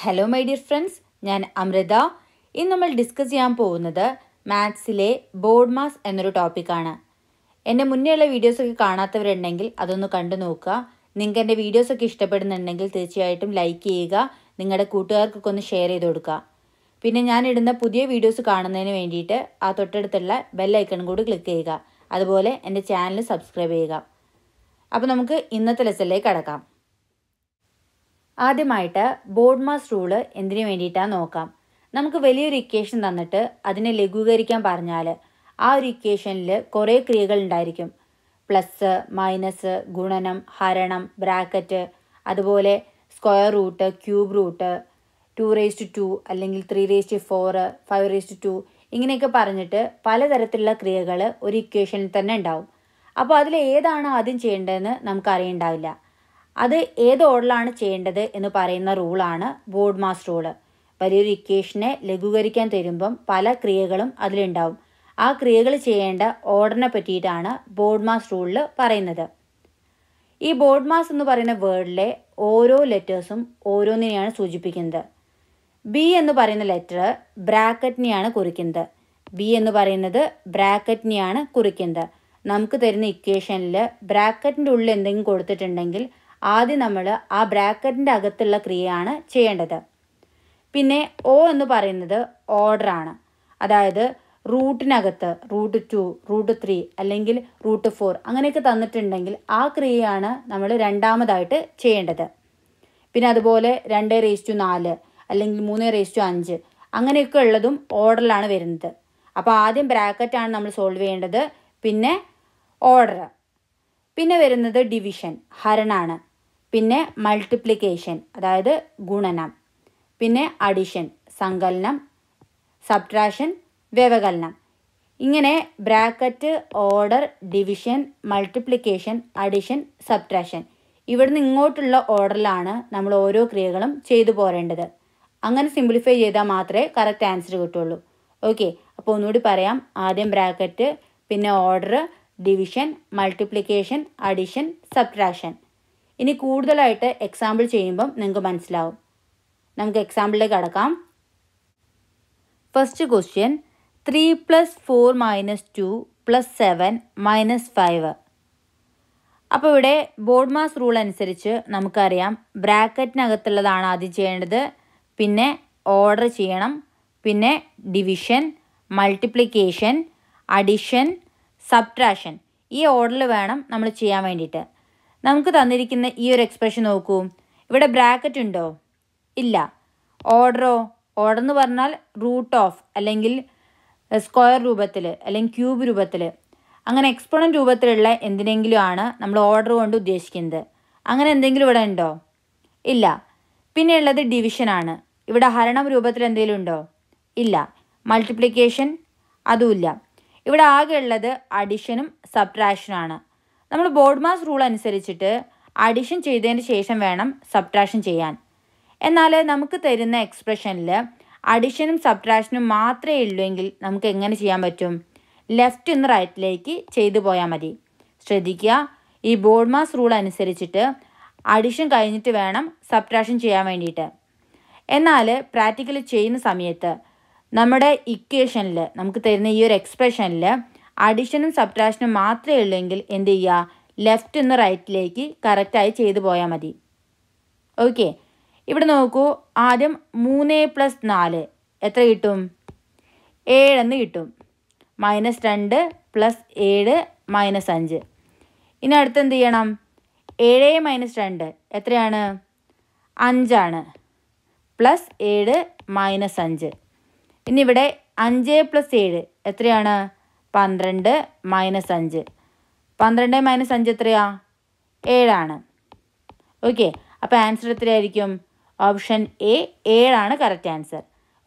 hello my dear friends ഞാൻ അമൃത ഇന്ന് നമ്മൾ ഡിസ്കസ് ചെയ്യാൻ പോകുന്നത് മാത്സിലെ ബോർഡ് മാസ് എന്നൊരു ടോപ്പിക്കാണ് എൻ്റെ മുന്നേയുള്ള വീഡിയോസൊക്കെ കാണാത്തവരുണ്ടെങ്കിൽ അതൊന്ന് കണ്ടു നോക്കുക നിങ്ങൾക്ക് എൻ്റെ വീഡിയോസൊക്കെ ഇഷ്ടപ്പെടുന്നുണ്ടെങ്കിൽ തീർച്ചയായിട്ടും ലൈക്ക് ചെയ്യുക നിങ്ങളുടെ കൂട്ടുകാർക്കൊക്കെ ഒന്ന് ഷെയർ ചെയ്ത് കൊടുക്കുക പിന്നെ ഞാൻ ഇടുന്ന പുതിയ വീഡിയോസ് കാണുന്നതിന് വേണ്ടിയിട്ട് ആ തൊട്ടടുത്തുള്ള ബെല്ലൈക്കൺ കൂടി ക്ലിക്ക് ചെയ്യുക അതുപോലെ എൻ്റെ ചാനൽ സബ്സ്ക്രൈബ് ചെയ്യുക അപ്പോൾ നമുക്ക് ഇന്നത്തെ ലെസനിലേക്ക് കടക്കാം ആദ്യമായിട്ട് മാസ് റൂള് എന്തിനു വേണ്ടിയിട്ടാണ് നോക്കാം നമുക്ക് വലിയൊരു ഇക്വേഷൻ തന്നിട്ട് അതിനെ ലഘൂകരിക്കാൻ പറഞ്ഞാൽ ആ ഒരു ഇക്വേഷനിൽ കുറേ ക്രിയകൾ ഉണ്ടായിരിക്കും പ്ലസ് മൈനസ് ഗുണനം ഹരണം ബ്രാക്കറ്റ് അതുപോലെ square root cube root two raised two അല്ലെങ്കിൽ three raised four five raised two ഇങ്ങനെയൊക്കെ പറഞ്ഞിട്ട് പലതരത്തിലുള്ള ക്രിയകൾ ഒരു ഇക്വേഷനിൽ തന്നെ ഉണ്ടാവും അപ്പോൾ അതിൽ ഏതാണ് ആദ്യം ചെയ്യേണ്ടതെന്ന് നമുക്ക് അറിയണ്ടാവില്ല അത് ഏത് ഓർഡറിലാണ് ചെയ്യേണ്ടത് എന്ന് പറയുന്ന റൂളാണ് ബോർഡ് മാസ് റൂള് വലിയൊരു ഇക്വേഷനെ ലഘൂകരിക്കാൻ തരുമ്പം പല ക്രിയകളും അതിലുണ്ടാവും ആ ക്രിയകൾ ചെയ്യേണ്ട ഓർഡറിനെ പറ്റിയിട്ടാണ് ബോർഡ് മാസ് റൂളിൽ പറയുന്നത് ഈ ബോർഡ് മാസ് എന്ന് പറയുന്ന വേർഡിലെ ഓരോ ലെറ്റേഴ്സും ഓരോന്നിനെയാണ് സൂചിപ്പിക്കുന്നത് ബി എന്ന് പറയുന്ന ലെറ്റർ ബ്രാക്കറ്റിനെയാണ് കുറിക്കുന്നത് ബി എന്ന് പറയുന്നത് ബ്രാക്കറ്റിനെയാണ് കുറിക്കുന്നത് നമുക്ക് തരുന്ന ഇക്വേഷനിൽ ബ്രാക്കറ്റിൻ്റെ ഉള്ളിൽ എന്തെങ്കിലും കൊടുത്തിട്ടുണ്ടെങ്കിൽ ആദ്യം നമ്മൾ ആ ബ്രാക്കറ്റിൻ്റെ അകത്തുള്ള ക്രിയയാണ് ചെയ്യേണ്ടത് പിന്നെ ഓ എന്ന് പറയുന്നത് ഓർഡറാണ് അതായത് റൂട്ടിനകത്ത് റൂട്ട് ടു റൂട്ട് ത്രീ അല്ലെങ്കിൽ റൂട്ട് ഫോർ അങ്ങനെയൊക്കെ തന്നിട്ടുണ്ടെങ്കിൽ ആ ക്രിയയാണ് നമ്മൾ രണ്ടാമതായിട്ട് ചെയ്യേണ്ടത് പിന്നെ അതുപോലെ രണ്ട് റേസ് ടു നാല് അല്ലെങ്കിൽ മൂന്ന് റേസ് ടു അഞ്ച് അങ്ങനെയൊക്കെ ഉള്ളതും ഓർഡറിലാണ് വരുന്നത് അപ്പോൾ ആദ്യം ബ്രാക്കറ്റാണ് നമ്മൾ സോൾവ് ചെയ്യേണ്ടത് പിന്നെ ഓർഡർ പിന്നെ വരുന്നത് ഡിവിഷൻ ഹരണാണ് പിന്നെ മൾട്ടിപ്ലിക്കേഷൻ അതായത് ഗുണനം പിന്നെ അഡിഷൻ സങ്കലനം സബ്ട്രാക്ഷൻ വ്യവകലനം ഇങ്ങനെ bracket order division multiplication addition subtraction ഇവിടുന്ന് ഇങ്ങോട്ടുള്ള ഓർഡറിലാണ് നമ്മൾ ഓരോ ക്രിയകളും ചെയ്തു പോരേണ്ടത് അങ്ങനെ സിംപ്ലിഫൈ ചെയ്താൽ മാത്രമേ കറക്റ്റ് ആൻസർ കിട്ടുള്ളൂ ഓക്കെ അപ്പോൾ ഒന്നുകൂടി പറയാം ആദ്യം ബ്രാക്കറ്റ് പിന്നെ order division multiplication addition subtraction ഇനി കൂടുതലായിട്ട് എക്സാമ്പിൾ ചെയ്യുമ്പം നിങ്ങൾക്ക് മനസ്സിലാവും നമുക്ക് എക്സാമ്പിളിലേക്ക് കടക്കാം first question three plus four minus two plus seven minus five അപ്പോൾ ഇവിടെ ബോർഡ് മാസ് റൂൾ അനുസരിച്ച് നമുക്കറിയാം ബ്രാക്കറ്റിനകത്തുള്ളതാണ് ആദ്യം ചെയ്യേണ്ടത് പിന്നെ ഓർഡർ ചെയ്യണം പിന്നെ ഡിവിഷൻ മൾട്ടിപ്ലിക്കേഷൻ അഡിഷൻ സബ്ട്രാഷൻ ഈ ഓർഡറിൽ വേണം നമ്മൾ ചെയ്യാൻ വേണ്ടിയിട്ട് നമുക്ക് തന്നിരിക്കുന്ന ഈ ഒരു എക്സ്പ്രഷൻ നോക്കൂ ഇവിടെ ബ്രാക്കറ്റ് ഉണ്ടോ ഇല്ല ഓർഡറോ ഓർഡർ എന്ന് പറഞ്ഞാൽ റൂട്ട് ഓഫ് അല്ലെങ്കിൽ സ്ക്വയർ രൂപത്തിൽ അല്ലെങ്കിൽ ക്യൂബ് രൂപത്തിൽ അങ്ങനെ എക്സ്പോണൻ രൂപത്തിലുള്ള എന്തിനെങ്കിലും ആണ് നമ്മൾ ഓർഡർ കൊണ്ട് ഉദ്ദേശിക്കുന്നത് അങ്ങനെ എന്തെങ്കിലും ഇവിടെ ഉണ്ടോ ഇല്ല പിന്നെ ഉള്ളത് ഡിവിഷനാണ് ഇവിടെ ഹരണം രൂപത്തിൽ എന്തെങ്കിലും ഉണ്ടോ ഇല്ല മൾട്ടിപ്ലിക്കേഷൻ അതുമില്ല ഇവിടെ ആകെ ഉള്ളത് അഡിഷനും സബ്ട്രാക്ഷനുമാണ് നമ്മൾ ബോർഡ് മാസ് റൂൾ അനുസരിച്ചിട്ട് അഡിഷൻ ചെയ്തതിന് ശേഷം വേണം സബ്ട്രാക്ഷൻ ചെയ്യാൻ എന്നാൽ നമുക്ക് തരുന്ന എക്സ്പ്രഷനിൽ അഡിഷനും സബ്ട്രാക്ഷനും മാത്രമേ ഉള്ളൂ എങ്കിൽ നമുക്ക് എങ്ങനെ ചെയ്യാൻ പറ്റും ലെഫ്റ്റ് നിന്ന് റൈറ്റിലേക്ക് ചെയ്തു പോയാൽ മതി ശ്രദ്ധിക്കുക ഈ ബോർഡ് മാസ് റൂൾ അനുസരിച്ചിട്ട് അഡിഷൻ കഴിഞ്ഞിട്ട് വേണം സബ്ട്രാക്ഷൻ ചെയ്യാൻ വേണ്ടിയിട്ട് എന്നാൽ പ്രാക്ടിക്കൽ ചെയ്യുന്ന സമയത്ത് നമ്മുടെ ഇക്വേഷനിൽ നമുക്ക് തരുന്ന ഈ ഒരു എക്സ്പ്രഷനിൽ അഡീഷനും സബ്ട്രാക്ഷനും മാത്രമേ ഉള്ളെങ്കിൽ എന്ത് ചെയ്യുക ലെഫ്റ്റ് നിന്ന് റൈറ്റിലേക്ക് കറക്റ്റായി ചെയ്തു പോയാൽ മതി ഓക്കെ ഇവിടെ നോക്കൂ ആദ്യം മൂന്ന് പ്ലസ് നാല് എത്ര കിട്ടും ഏഴെന്ന് കിട്ടും മൈനസ് രണ്ട് പ്ലസ് ഏഴ് മൈനസ് അഞ്ച് ഇനി അടുത്ത് എന്ത് ചെയ്യണം ഏഴ് മൈനസ് രണ്ട് എത്രയാണ് അഞ്ചാണ് പ്ലസ് ഏഴ് മൈനസ് അഞ്ച് ഇനി ഇവിടെ അഞ്ച് പ്ലസ് ഏഴ് എത്രയാണ് പന്ത്രണ്ട് മൈനസ് അഞ്ച് പന്ത്രണ്ട് മൈനസ് അഞ്ച് എത്രയാ ഏഴാണ് ഓക്കെ അപ്പോൾ ആൻസർ എത്രയായിരിക്കും ഓപ്ഷൻ എ ഏഴാണ് കറക്റ്റ് ആൻസർ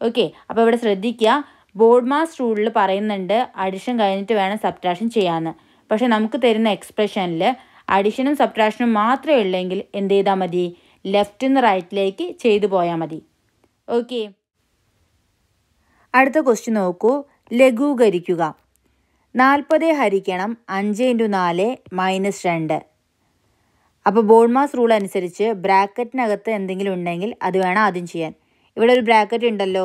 ഓക്കെ അപ്പോൾ ഇവിടെ ശ്രദ്ധിക്കുക ബോർഡ് മാസ് റൂളിൽ പറയുന്നുണ്ട് അഡിഷൻ കഴിഞ്ഞിട്ട് വേണം സബ്ട്രാക്ഷൻ ചെയ്യാമെന്ന് പക്ഷേ നമുക്ക് തരുന്ന എക്സ്പ്രഷനിൽ അഡിഷനും സബ്ട്രാക്ഷനും മാത്രമേ ഉള്ളെങ്കിൽ എന്ത് ചെയ്താൽ മതി ലെഫ്റ്റ് നിന്ന് റൈറ്റിലേക്ക് ചെയ്തു പോയാൽ മതി ഓക്കെ അടുത്ത ക്വസ്റ്റ്യൻ നോക്കൂ ലഘൂകരിക്കുക നാൽപ്പത് ഹരിക്കണം അഞ്ച് ഇൻറ്റു നാല് മൈനസ് രണ്ട് അപ്പോൾ ബോൾമാസ് റൂൾ അനുസരിച്ച് ബ്രാക്കറ്റിനകത്ത് എന്തെങ്കിലും ഉണ്ടെങ്കിൽ അത് വേണം ആദ്യം ചെയ്യാൻ ഇവിടെ ഒരു ബ്രാക്കറ്റ് ഉണ്ടല്ലോ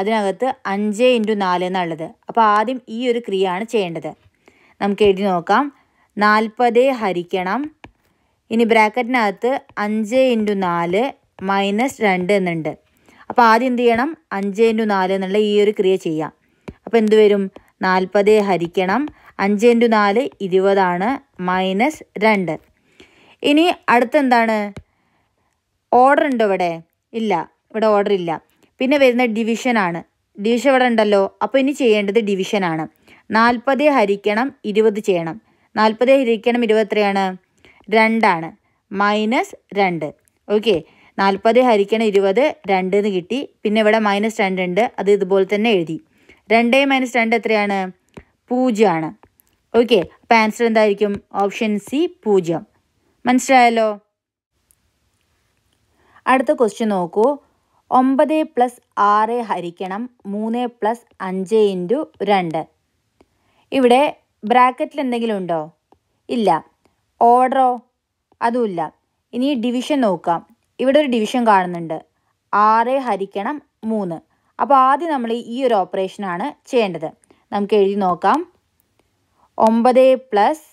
അതിനകത്ത് അഞ്ച് ഇൻറ്റു നാല് എന്നുള്ളത് അപ്പോൾ ആദ്യം ഈ ഒരു ക്രിയയാണ് ചെയ്യേണ്ടത് നമുക്ക് എഴുതി നോക്കാം നാൽപ്പത് ഹരിക്കണം ഇനി ബ്രാക്കറ്റിനകത്ത് അഞ്ച് ഇൻറ്റു നാല് മൈനസ് രണ്ട് എന്നുണ്ട് അപ്പോൾ ആദ്യം എന്ത് ചെയ്യണം അഞ്ച് ഇൻറ്റു നാല് എന്നുള്ള ഈ ഒരു ക്രിയ ചെയ്യാം അപ്പോൾ എന്ത് വരും നാൽപ്പത് ഹരിക്കണം അഞ്ച് ഇൻറ്റു നാല് ഇരുപതാണ് മൈനസ് രണ്ട് ഇനി അടുത്തെന്താണ് ഓർഡർ ഉണ്ടോ ഇവിടെ ഇല്ല ഇവിടെ ഓർഡർ ഇല്ല പിന്നെ വരുന്ന ഡിവിഷനാണ് ഡിവിഷൻ ഇവിടെ ഉണ്ടല്ലോ അപ്പോൾ ഇനി ചെയ്യേണ്ടത് ഡിവിഷനാണ് നാൽപ്പത് ഹരിക്കണം ഇരുപത് ചെയ്യണം നാൽപ്പത് ഹരിക്കണം ഇരുപത്രയാണ് രണ്ടാണ് മൈനസ് രണ്ട് ഓക്കെ നാൽപ്പത് ഹരിക്കണം ഇരുപത് രണ്ടെന്ന് കിട്ടി പിന്നെ ഇവിടെ മൈനസ് രണ്ട് ഉണ്ട് അത് ഇതുപോലെ തന്നെ എഴുതി രണ്ട് മൈനസ് രണ്ട് എത്രയാണ് പൂജ്യമാണ് ഓക്കെ അപ്പോൾ ആൻസർ എന്തായിരിക്കും ഓപ്ഷൻ സി പൂജ്യം മനസ്സിലായല്ലോ അടുത്ത ക്വസ്റ്റ്യൻ നോക്കൂ ഒമ്പത് പ്ലസ് ആറ് ഹരിക്കണം മൂന്ന് പ്ലസ് അഞ്ച് ഇൻറ്റു രണ്ട് ഇവിടെ ബ്രാക്കറ്റിൽ എന്തെങ്കിലും ഉണ്ടോ ഇല്ല ഓർഡറോ അതുമില്ല ഇനി ഡിവിഷൻ നോക്കാം ഇവിടെ ഒരു ഡിവിഷൻ കാണുന്നുണ്ട് ആറ് ഹരിക്കണം മൂന്ന് അപ്പോൾ ആദ്യം നമ്മൾ ഈ ഒരു ഓപ്പറേഷനാണ് ചെയ്യേണ്ടത് നമുക്ക് എഴുതി നോക്കാം ഒമ്പത് പ്ലസ്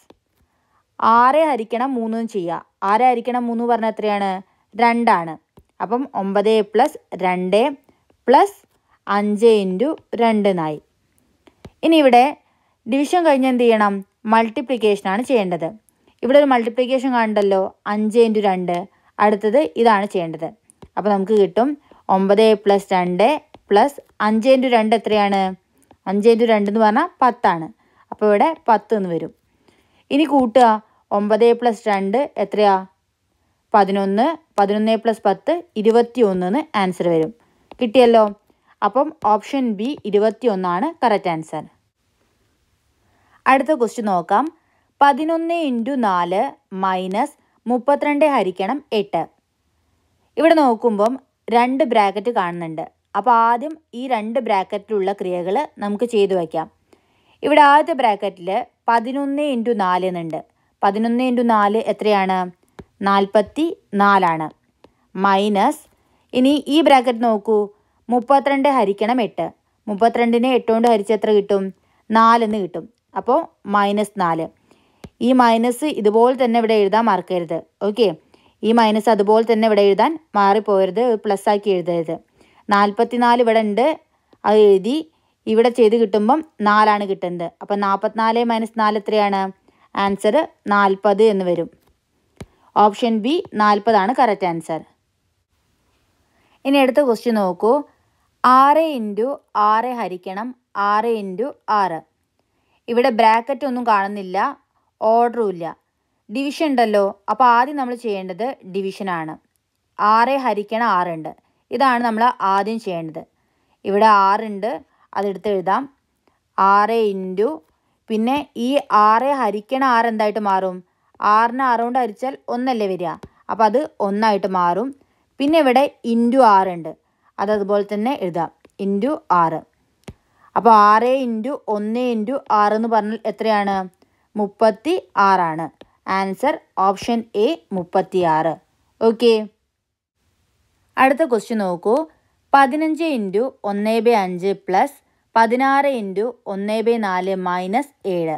ആറ് ഹരിക്കണം മൂന്നും ചെയ്യുക ആറ് ഹരിക്കണം മൂന്ന് പറഞ്ഞാൽ എത്രയാണ് രണ്ടാണ് അപ്പം ഒമ്പത് പ്ലസ് രണ്ട് പ്ലസ് അഞ്ച് ഇൻറ്റു രണ്ട് ഇനി ഇവിടെ ഡിവിഷൻ കഴിഞ്ഞ് എന്ത് ചെയ്യണം മൾട്ടിപ്ലിക്കേഷനാണ് ചെയ്യേണ്ടത് ഇവിടെ ഒരു മൾട്ടിപ്ലിക്കേഷൻ കാണണ്ടല്ലോ അഞ്ച് ഇൻറ്റു രണ്ട് അടുത്തത് ഇതാണ് ചെയ്യേണ്ടത് അപ്പോൾ നമുക്ക് കിട്ടും ഒമ്പത് പ്ലസ് രണ്ട് പ്ലസ് അഞ്ച് ഇൻറ്റു രണ്ട് എത്രയാണ് അഞ്ച് ഇൻറ്റു രണ്ട് എന്ന് പറഞ്ഞാൽ പത്താണ് അപ്പോൾ ഇവിടെ പത്ത് എന്ന് വരും ഇനി കൂട്ടുക ഒമ്പത് പ്ലസ് രണ്ട് എത്രയാ പതിനൊന്ന് പതിനൊന്ന് പ്ലസ് പത്ത് ഇരുപത്തി ഒന്നെന്ന് ആൻസർ വരും കിട്ടിയല്ലോ അപ്പം ഓപ്ഷൻ ബി ഇരുപത്തി ഒന്നാണ് കറക്റ്റ് ആൻസർ അടുത്ത ക്വസ്റ്റ്യൻ നോക്കാം പതിനൊന്ന് ഇൻറ്റു നാല് മൈനസ് മുപ്പത്തിരണ്ട് ഹരിക്കണം എട്ട് ഇവിടെ നോക്കുമ്പം രണ്ട് ബ്രാക്കറ്റ് കാണുന്നുണ്ട് അപ്പോൾ ആദ്യം ഈ രണ്ട് ബ്രാക്കറ്റിലുള്ള ക്രിയകൾ നമുക്ക് ചെയ്തു വയ്ക്കാം ഇവിടെ ആദ്യത്തെ ബ്രാക്കറ്റിൽ പതിനൊന്ന് ഇൻറ്റു നാല് എന്നുണ്ട് പതിനൊന്ന് ഇൻറ്റു നാല് എത്രയാണ് നാൽപ്പത്തി നാലാണ് മൈനസ് ഇനി ഈ ബ്രാക്കറ്റ് നോക്കൂ മുപ്പത്തിരണ്ട് ഹരിക്കണം എട്ട് മുപ്പത്തിരണ്ടിനെ എട്ട് കൊണ്ട് ഹരിച്ച് എത്ര കിട്ടും നാലെന്ന് കിട്ടും അപ്പോൾ മൈനസ് നാല് ഈ മൈനസ് ഇതുപോലെ തന്നെ ഇവിടെ എഴുതാൻ മറക്കരുത് ഓക്കെ ഈ മൈനസ് അതുപോലെ തന്നെ ഇവിടെ എഴുതാൻ മാറിപ്പോകരുത് പ്ലസ് ആക്കി എഴുതരുത് നാൽപ്പത്തിനാല് ഇവിടെ ഉണ്ട് അത് എഴുതി ഇവിടെ ചെയ്ത് കിട്ടുമ്പം നാലാണ് കിട്ടുന്നത് അപ്പം നാൽപ്പത്തിനാല് മൈനസ് നാല് എത്രയാണ് ആൻസർ നാൽപ്പത് എന്ന് വരും ഓപ്ഷൻ ബി നാൽപ്പതാണ് കറക്റ്റ് ആൻസർ ഇനി അടുത്ത ക്വസ്റ്റ്യൻ നോക്കൂ ആറ് ഇൻറ്റു ആറ് ഹരിക്കണം ആറ് ഇൻറ്റു ആറ് ഇവിടെ ബ്രാക്കറ്റ് ഒന്നും കാണുന്നില്ല ഓർഡറും ഇല്ല ഡിവിഷൻ ഉണ്ടല്ലോ അപ്പോൾ ആദ്യം നമ്മൾ ചെയ്യേണ്ടത് ഡിവിഷനാണ് ആറ് ഹരിക്കണം ആറുണ്ട് ഇതാണ് നമ്മൾ ആദ്യം ചെയ്യേണ്ടത് ഇവിടെ ആറുണ്ട് അതെടുത്ത് എഴുതാം ആറ് ഇൻറ്റു പിന്നെ ഈ ആറ് ഹരിക്കണ ആറ് എന്തായിട്ട് മാറും ആറിന് ആറ് കൊണ്ട് ഹരിച്ചാൽ ഒന്നല്ലേ വരിക അപ്പോൾ അത് ഒന്നായിട്ട് മാറും പിന്നെ ഇവിടെ ഇൻറ്റു ആറുണ്ട് അത് അതുപോലെ തന്നെ എഴുതാം ഇൻറ്റു ആറ് അപ്പോൾ ആറ് ഇൻറ്റു ഒന്ന് ഇൻറ്റു ആറ് എന്ന് പറഞ്ഞാൽ എത്രയാണ് മുപ്പത്തി ആറാണ് ആൻസർ ഓപ്ഷൻ എ മുപ്പത്തി ആറ് ഓക്കേ അടുത്ത ക്വസ്റ്റ്യൻ നോക്കൂ പതിനഞ്ച് ഇൻറ്റു ഒന്ന് ബൈ അഞ്ച് പ്ലസ് പതിനാറ് ഇൻറ്റു ഒന്ന് ബൈ നാല് മൈനസ് ഏഴ്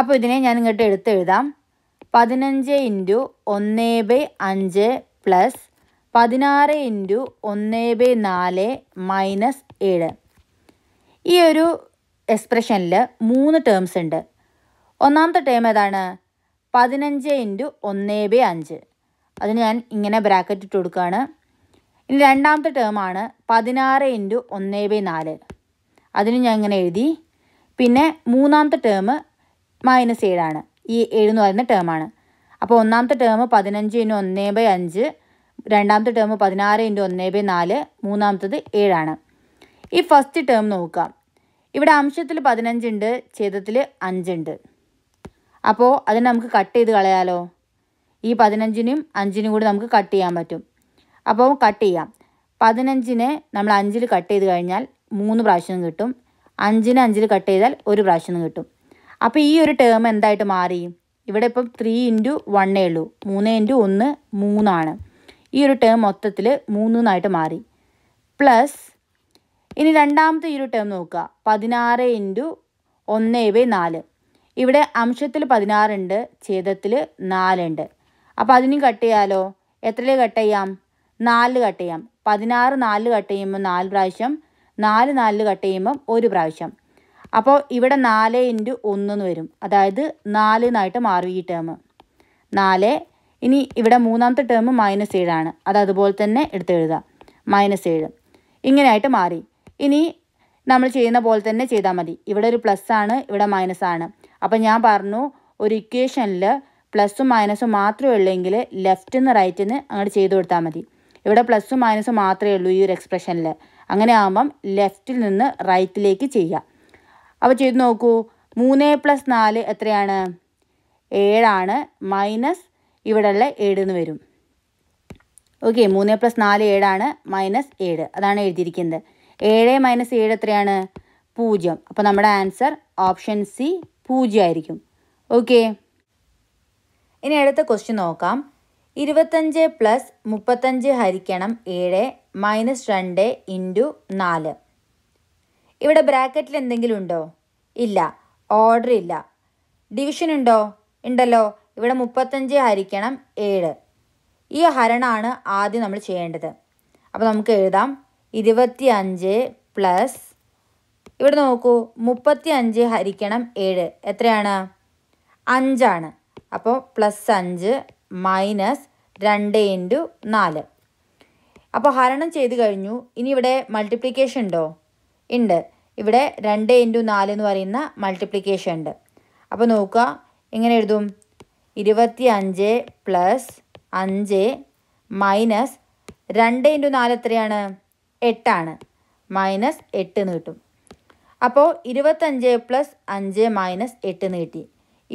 അപ്പോൾ ഇതിനെ ഞാൻ ഇങ്ങോട്ട് എടുത്ത് എഴുതാം പതിനഞ്ച് ഇൻറ്റു ഒന്ന് ബൈ അഞ്ച് പ്ലസ് പതിനാറ് ഇൻറ്റു ഒന്ന് ബൈ നാല് മൈനസ് ഏഴ് ഈ ഒരു എക്സ്പ്രഷനിൽ മൂന്ന് ടേംസ് ഉണ്ട് ഒന്നാമത്തെ ടേം ഏതാണ് പതിനഞ്ച് ഇൻറ്റു ഒന്ന് ബൈ അഞ്ച് അതിന് ഞാൻ ഇങ്ങനെ ബ്രാക്കറ്റ് ഇട്ട് കൊടുക്കുകയാണ് ഇനി രണ്ടാമത്തെ ടേമാണ് പതിനാറ് ഇൻറ്റു ഒന്ന് ബൈ നാല് അതിന് ഞാൻ ഇങ്ങനെ എഴുതി പിന്നെ മൂന്നാമത്തെ ടേം മൈനസ് ഏഴാണ് ഈ ഏഴ് എന്ന് പറയുന്ന ടേമാണ് അപ്പോൾ ഒന്നാമത്തെ ടേം പതിനഞ്ച് ഇൻറ്റു ഒന്ന് ബൈ അഞ്ച് രണ്ടാമത്തെ ടേം പതിനാറ് ഇൻറ്റു ഒന്ന് ബൈ നാല് മൂന്നാമത്തത് ഏഴാണ് ഈ ഫസ്റ്റ് ടേം നോക്കാം ഇവിടെ അംശത്തിൽ പതിനഞ്ചുണ്ട് ഛേദത്തിൽ അഞ്ചുണ്ട് അപ്പോൾ അതിനെ നമുക്ക് കട്ട് ചെയ്ത് കളയാലോ ഈ പതിനഞ്ചിനും അഞ്ചിനും കൂടി നമുക്ക് കട്ട് ചെയ്യാൻ പറ്റും അപ്പോൾ കട്ട് ചെയ്യാം പതിനഞ്ചിനെ നമ്മൾ അഞ്ചിൽ കട്ട് ചെയ്ത് കഴിഞ്ഞാൽ മൂന്ന് പ്രാവശ്യം കിട്ടും അഞ്ചിന് അഞ്ചിൽ കട്ട് ചെയ്താൽ ഒരു പ്രാവശ്യം കിട്ടും അപ്പോൾ ഈ ഒരു ടേം എന്തായിട്ട് മാറി ഇവിടെ ഇപ്പം ത്രീ ഇൻറ്റു വണ്ണേ ഉള്ളൂ മൂന്ന് ഇൻറ്റു ഒന്ന് മൂന്നാണ് ഈ ഒരു ടേം മൊത്തത്തിൽ മൂന്നായിട്ട് മാറി പ്ലസ് ഇനി രണ്ടാമത്തെ ഈ ഒരു ടേം നോക്കുക പതിനാറ് ഇൻറ്റു ഒന്ന് ഇവ നാല് ഇവിടെ അംശത്തിൽ പതിനാറുണ്ട് ഛേദത്തിൽ നാലുണ്ട് അപ്പോൾ അതിനും കട്ട് ചെയ്യാമല്ലോ എത്രയിൽ കട്ട് ചെയ്യാം നാല് കട്ട് ചെയ്യാം പതിനാറ് നാല് കട്ട് ചെയ്യുമ്പോൾ നാല് പ്രാവശ്യം നാല് നാല് കട്ട് ചെയ്യുമ്പം ഒരു പ്രാവശ്യം അപ്പോൾ ഇവിടെ നാല് ഇൻറ്റു ഒന്നെന്ന് വരും അതായത് നാല് എന്നായിട്ട് മാറി ഈ ടേം നാല് ഇനി ഇവിടെ മൂന്നാമത്തെ ടേം മൈനസ് ഏഴാണ് അത് അതുപോലെ തന്നെ എടുത്തെഴുതുക മൈനസ് ഏഴ് ഇങ്ങനെയായിട്ട് മാറി ഇനി നമ്മൾ ചെയ്യുന്ന പോലെ തന്നെ ചെയ്താൽ മതി ഇവിടെ ഒരു പ്ലസ് ആണ് ഇവിടെ മൈനസ് ആണ് അപ്പം ഞാൻ പറഞ്ഞു ഒരു ഇക്വേഷനിൽ പ്ലസ്സും മൈനസും മാത്രമേ ഉള്ളെങ്കിൽ ലെഫ്റ്റ് നിന്ന് റൈറ്റിൽ നിന്ന് അങ്ങോട്ട് ചെയ്ത് കൊടുത്താൽ മതി ഇവിടെ പ്ലസ്സും മൈനസും മാത്രമേ ഉള്ളൂ ഈ ഒരു എക്സ്പ്രഷനിൽ അങ്ങനെ ആകുമ്പം ലെഫ്റ്റിൽ നിന്ന് റൈറ്റിലേക്ക് ചെയ്യാം അപ്പോൾ ചെയ്ത് നോക്കൂ മൂന്ന് പ്ലസ് നാല് എത്രയാണ് ഏഴാണ് മൈനസ് ഇവിടെയുള്ള ഏഴ് എന്ന് വരും ഓക്കെ മൂന്ന് പ്ലസ് നാല് ഏഴാണ് മൈനസ് ഏഴ് അതാണ് എഴുതിയിരിക്കുന്നത് ഏഴ് മൈനസ് ഏഴ് എത്രയാണ് പൂജ്യം അപ്പോൾ നമ്മുടെ ആൻസർ ഓപ്ഷൻ സി പൂജ്യം ആയിരിക്കും ഓക്കെ ഇനി അടുത്ത ക്വസ്റ്റ്യൻ നോക്കാം ഇരുപത്തഞ്ച് പ്ലസ് മുപ്പത്തഞ്ച് ഹരിക്കണം ഏഴ് മൈനസ് രണ്ട് ഇൻറ്റു നാല് ഇവിടെ ബ്രാക്കറ്റിൽ എന്തെങ്കിലും ഉണ്ടോ ഇല്ല ഓർഡർ ഇല്ല ഡിവിഷൻ ഉണ്ടോ ഉണ്ടല്ലോ ഇവിടെ മുപ്പത്തഞ്ച് ഹരിക്കണം ഏഴ് ഈ ഹരണമാണ് ആദ്യം നമ്മൾ ചെയ്യേണ്ടത് അപ്പോൾ നമുക്ക് എഴുതാം ഇരുപത്തി അഞ്ച് പ്ലസ് ഇവിടെ നോക്കൂ മുപ്പത്തി അഞ്ച് ഹരിക്കണം ഏഴ് എത്രയാണ് അഞ്ചാണ് അപ്പോൾ പ്ലസ് അഞ്ച് മൈനസ് രണ്ട് ഇൻറ്റു നാല് അപ്പോൾ ഹരണം ചെയ്ത് കഴിഞ്ഞു ഇനി ഇവിടെ മൾട്ടിപ്ലിക്കേഷൻ ഉണ്ടോ ഉണ്ട് ഇവിടെ രണ്ട് ഇൻറ്റു നാല് എന്ന് പറയുന്ന മൾട്ടിപ്ലിക്കേഷൻ ഉണ്ട് അപ്പോൾ നോക്കുക എങ്ങനെ എഴുതും ഇരുപത്തി അഞ്ച് പ്ലസ് അഞ്ച് മൈനസ് രണ്ട് ഇൻറ്റു നാല് എത്രയാണ് എട്ടാണ് മൈനസ് എട്ട് എന്ന് കിട്ടും അപ്പോൾ ഇരുപത്തഞ്ച് പ്ലസ് അഞ്ച് മൈനസ് എട്ട് എന്ന് കിട്ടി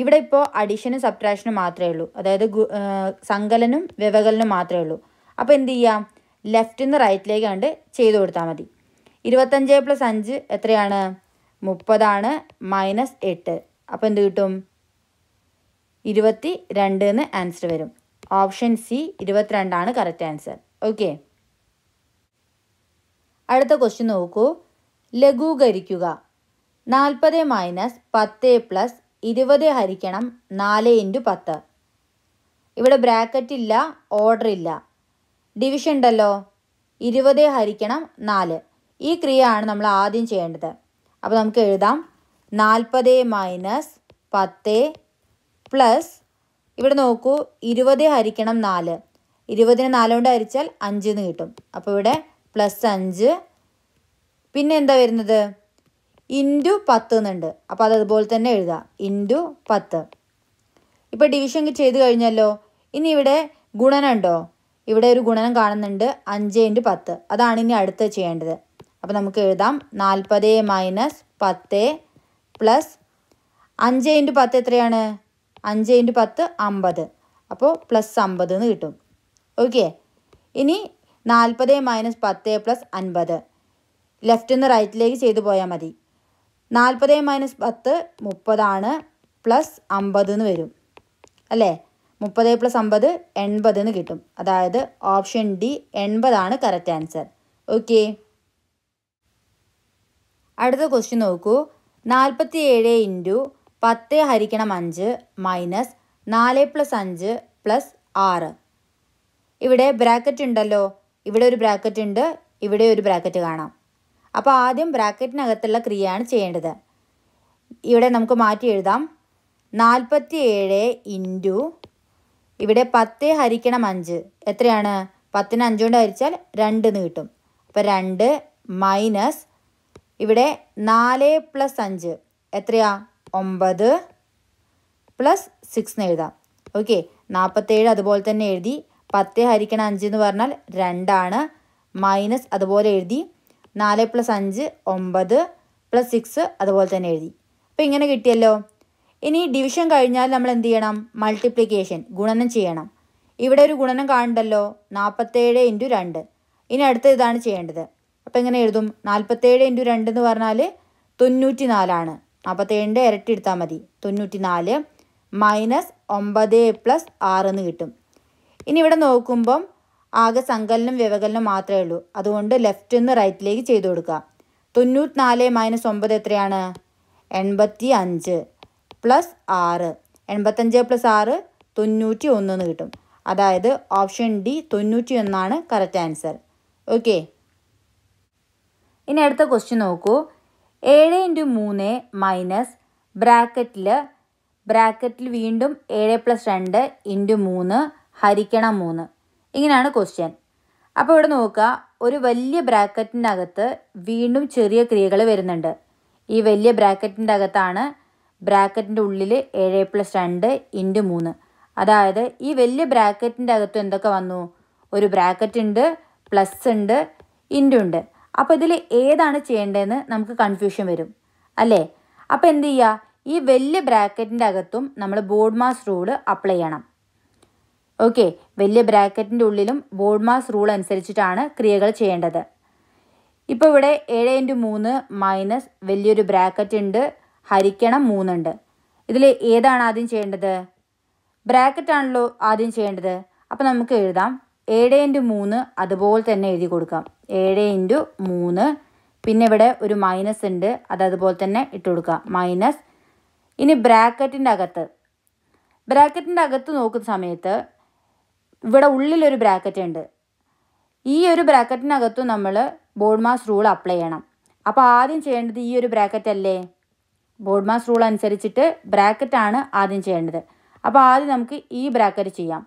ഇവിടെ ഇപ്പോൾ അഡീഷനും സബ്ട്രാക്ഷനും മാത്രമേ ഉള്ളൂ അതായത് സങ്കലനും വ്യവകലനും മാത്രമേ ഉള്ളൂ അപ്പോൾ എന്ത് ചെയ്യാം ലെഫ്റ്റിൽ നിന്ന് റൈറ്റിലേക്ക് കണ്ട് ചെയ്തു കൊടുത്താൽ മതി ഇരുപത്തഞ്ച് പ്ലസ് അഞ്ച് എത്രയാണ് മുപ്പതാണ് മൈനസ് എട്ട് അപ്പോൾ എന്ത് കിട്ടും ഇരുപത്തി രണ്ട് എന്ന് ആൻസർ വരും ഓപ്ഷൻ സി ഇരുപത്തിരണ്ടാണ് കറക്റ്റ് ആൻസർ ഓക്കെ അടുത്ത ക്വസ്റ്റ്യൻ നോക്കൂ ലഘൂകരിക്കുക നാൽപ്പത് മൈനസ് പത്ത് പ്ലസ് ഇരുപത് ഹരിക്കണം നാല് ഇൻറ്റു പത്ത് ഇവിടെ ബ്രാക്കറ്റ് ഇല്ല ഓർഡർ ഇല്ല ഡിവിഷൻ ഉണ്ടല്ലോ ഇരുപത് ഹരിക്കണം നാല് ഈ ക്രിയയാണ് നമ്മൾ ആദ്യം ചെയ്യേണ്ടത് അപ്പോൾ നമുക്ക് എഴുതാം നാൽപ്പത് മൈനസ് പത്ത് പ്ലസ് ഇവിടെ നോക്കൂ ഇരുപത് ഹരിക്കണം നാല് ഇരുപതിന് നാലുകൊണ്ട് കൊണ്ട് ഹരിച്ചാൽ അഞ്ച് എന്ന് കിട്ടും അപ്പോൾ ഇവിടെ പ്ലസ് അഞ്ച് പിന്നെ എന്താ വരുന്നത് ഇൻറ്റു പത്ത് എന്നുണ്ട് അപ്പോൾ അതതുപോലെ തന്നെ എഴുതാം ഇൻറ്റു പത്ത് ഇപ്പോൾ ഡിവിഷൻ ചെയ്ത് കഴിഞ്ഞല്ലോ ഇനി ഇവിടെ ഗുണനം ഉണ്ടോ ഇവിടെ ഒരു ഗുണനം കാണുന്നുണ്ട് അഞ്ച് ഇൻറ്റു പത്ത് അതാണ് ഇനി അടുത്ത് ചെയ്യേണ്ടത് അപ്പോൾ നമുക്ക് എഴുതാം നാൽപ്പത് മൈനസ് പത്ത് പ്ലസ് അഞ്ച് ഇൻറ്റു പത്ത് എത്രയാണ് അഞ്ച് ഇൻറ്റു പത്ത് അമ്പത് അപ്പോൾ പ്ലസ് അമ്പത് എന്ന് കിട്ടും ഓക്കെ ഇനി നാൽപ്പത് മൈനസ് പത്ത് പ്ലസ് അൻപത് ലെഫ്റ്റിൽ നിന്ന് റൈറ്റിലേക്ക് ചെയ്തു പോയാൽ മതി നാൽപ്പത് മൈനസ് പത്ത് മുപ്പതാണ് പ്ലസ് അമ്പത് എന്ന് വരും അല്ലേ മുപ്പത് പ്ലസ് അമ്പത് എൺപത് എന്ന് കിട്ടും അതായത് ഓപ്ഷൻ ഡി എൺപതാണ് കറക്റ്റ് ആൻസർ ഓക്കെ അടുത്ത ക്വസ്റ്റ്യൻ നോക്കൂ നാൽപ്പത്തി ഏഴ് ഇൻറ്റു പത്ത് ഹരിക്കണം അഞ്ച് മൈനസ് നാല് പ്ലസ് അഞ്ച് പ്ലസ് ആറ് ഇവിടെ ബ്രാക്കറ്റ് ഉണ്ടല്ലോ ഇവിടെ ഒരു ബ്രാക്കറ്റ് ഉണ്ട് ഇവിടെ ഒരു ബ്രാക്കറ്റ് കാണാം അപ്പോൾ ആദ്യം ബ്രാക്കറ്റിനകത്തുള്ള ക്രിയയാണ് ചെയ്യേണ്ടത് ഇവിടെ നമുക്ക് മാറ്റി എഴുതാം നാൽപ്പത്തി ഏഴ് ഇൻറ്റു ഇവിടെ പത്ത് ഹരിക്കണം അഞ്ച് എത്രയാണ് പത്തിന് അഞ്ചുകൊണ്ട് ഹരിച്ചാൽ രണ്ട് എന്ന് കിട്ടും അപ്പോൾ രണ്ട് മൈനസ് ഇവിടെ നാല് പ്ലസ് അഞ്ച് എത്രയാ ഒമ്പത് പ്ലസ് സിക്സ് എന്ന് എഴുതാം ഓക്കെ നാൽപ്പത്തേഴ് അതുപോലെ തന്നെ എഴുതി പത്ത് ഹരിക്കണം അഞ്ച് എന്ന് പറഞ്ഞാൽ രണ്ടാണ് മൈനസ് അതുപോലെ എഴുതി നാല് പ്ലസ് അഞ്ച് ഒമ്പത് പ്ലസ് സിക്സ് അതുപോലെ തന്നെ എഴുതി അപ്പോൾ ഇങ്ങനെ കിട്ടിയല്ലോ ഇനി ഡിവിഷൻ കഴിഞ്ഞാൽ നമ്മൾ എന്ത് ചെയ്യണം മൾട്ടിപ്ലിക്കേഷൻ ഗുണനം ചെയ്യണം ഇവിടെ ഒരു ഗുണനം കാണണ്ടല്ലോ നാൽപ്പത്തേഴ് ഇൻറ്റു രണ്ട് ഇനി അടുത്ത ഇതാണ് ചെയ്യേണ്ടത് അപ്പോൾ എങ്ങനെ എഴുതും നാൽപ്പത്തേഴ് ഇൻറ്റു രണ്ട് എന്ന് പറഞ്ഞാൽ തൊണ്ണൂറ്റി നാലാണ് നാൽപ്പത്തേഴിൻ്റെ ഇരട്ടി എടുത്താൽ മതി തൊണ്ണൂറ്റി നാല് മൈനസ് ഒമ്പത് പ്ലസ് ആറ് എന്ന് കിട്ടും ഇനി ഇവിടെ നോക്കുമ്പം ആകെ സങ്കലനം വ്യവകലനം മാത്രമേ ഉള്ളൂ അതുകൊണ്ട് ലെഫ്റ്റ് നിന്ന് റൈറ്റിലേക്ക് ചെയ്തു കൊടുക്കുക തൊണ്ണൂറ്റിനാല് മൈനസ് ഒമ്പത് എത്രയാണ് എൺപത്തി അഞ്ച് പ്ലസ് ആറ് എൺപത്തഞ്ച് പ്ലസ് ആറ് തൊണ്ണൂറ്റി ഒന്ന് കിട്ടും അതായത് ഓപ്ഷൻ ഡി തൊണ്ണൂറ്റി ഒന്നാണ് കറക്റ്റ് ആൻസർ ഓക്കെ ഇനി അടുത്ത ക്വസ്റ്റ്യൻ നോക്കൂ ഏഴ് ഇൻറ്റു മൂന്ന് മൈനസ് ബ്രാക്കറ്റിൽ ബ്രാക്കറ്റിൽ വീണ്ടും ഏഴ് പ്ലസ് രണ്ട് ഇൻറ്റു മൂന്ന് ഹരിക്കണം മൂന്ന് ഇങ്ങനെയാണ് ക്വസ്റ്റ്യൻ അപ്പോൾ ഇവിടെ നോക്കുക ഒരു വലിയ അകത്ത് വീണ്ടും ചെറിയ ക്രിയകൾ വരുന്നുണ്ട് ഈ വലിയ ബ്രാക്കറ്റിൻ്റെ അകത്താണ് ബ്രാക്കറ്റിൻ്റെ ഉള്ളിൽ ഏഴ് പ്ലസ് രണ്ട് ഇൻറ്റു മൂന്ന് അതായത് ഈ വലിയ ബ്രാക്കറ്റിൻ്റെ അകത്ത് എന്തൊക്കെ വന്നു ഒരു ബ്രാക്കറ്റ് ഉണ്ട് പ്ലസ് ഉണ്ട് ഇൻറ്റു ഉണ്ട് അപ്പോൾ ഇതിൽ ഏതാണ് ചെയ്യേണ്ടതെന്ന് നമുക്ക് കൺഫ്യൂഷൻ വരും അല്ലേ അപ്പോൾ എന്ത് ചെയ്യുക ഈ വലിയ ബ്രാക്കറ്റിൻ്റെ അകത്തും നമ്മൾ ബോർഡ് മാസ് റൂള് അപ്ലൈ ചെയ്യണം ഓക്കെ വലിയ ബ്രാക്കറ്റിൻ്റെ ഉള്ളിലും ബോൾമാസ് റൂൾ അനുസരിച്ചിട്ടാണ് ക്രിയകൾ ചെയ്യേണ്ടത് ഇപ്പോൾ ഇവിടെ ഏഴ് ഇൻറ്റു മൂന്ന് മൈനസ് വലിയൊരു ബ്രാക്കറ്റ് ഉണ്ട് ഹരിക്കണം മൂന്നുണ്ട് ഇതിൽ ഏതാണ് ആദ്യം ചെയ്യേണ്ടത് ബ്രാക്കറ്റ് ആണല്ലോ ആദ്യം ചെയ്യേണ്ടത് അപ്പോൾ നമുക്ക് എഴുതാം ഏഴ് ഇൻറ്റു മൂന്ന് അതുപോലെ തന്നെ എഴുതി കൊടുക്കാം ഏഴ് ഇൻറ്റു മൂന്ന് പിന്നെ ഇവിടെ ഒരു മൈനസ് ഉണ്ട് അത് അതുപോലെ തന്നെ ഇട്ട് കൊടുക്കാം മൈനസ് ഇനി ബ്രാക്കറ്റിൻ്റെ അകത്ത് ബ്രാക്കറ്റിൻ്റെ അകത്ത് നോക്കുന്ന സമയത്ത് ഇവിടെ ഉള്ളിലൊരു ബ്രാക്കറ്റ് ഉണ്ട് ഈ ഒരു ബ്രാക്കറ്റിനകത്തും നമ്മൾ ബോഡ്മാസ് റൂൾ അപ്ലൈ ചെയ്യണം അപ്പോൾ ആദ്യം ചെയ്യേണ്ടത് ഈ ഒരു ബ്രാക്കറ്റ് അല്ലേ ബോഡ്മാസ് റൂൾ അനുസരിച്ചിട്ട് ബ്രാക്കറ്റാണ് ആദ്യം ചെയ്യേണ്ടത് അപ്പോൾ ആദ്യം നമുക്ക് ഈ ബ്രാക്കറ്റ് ചെയ്യാം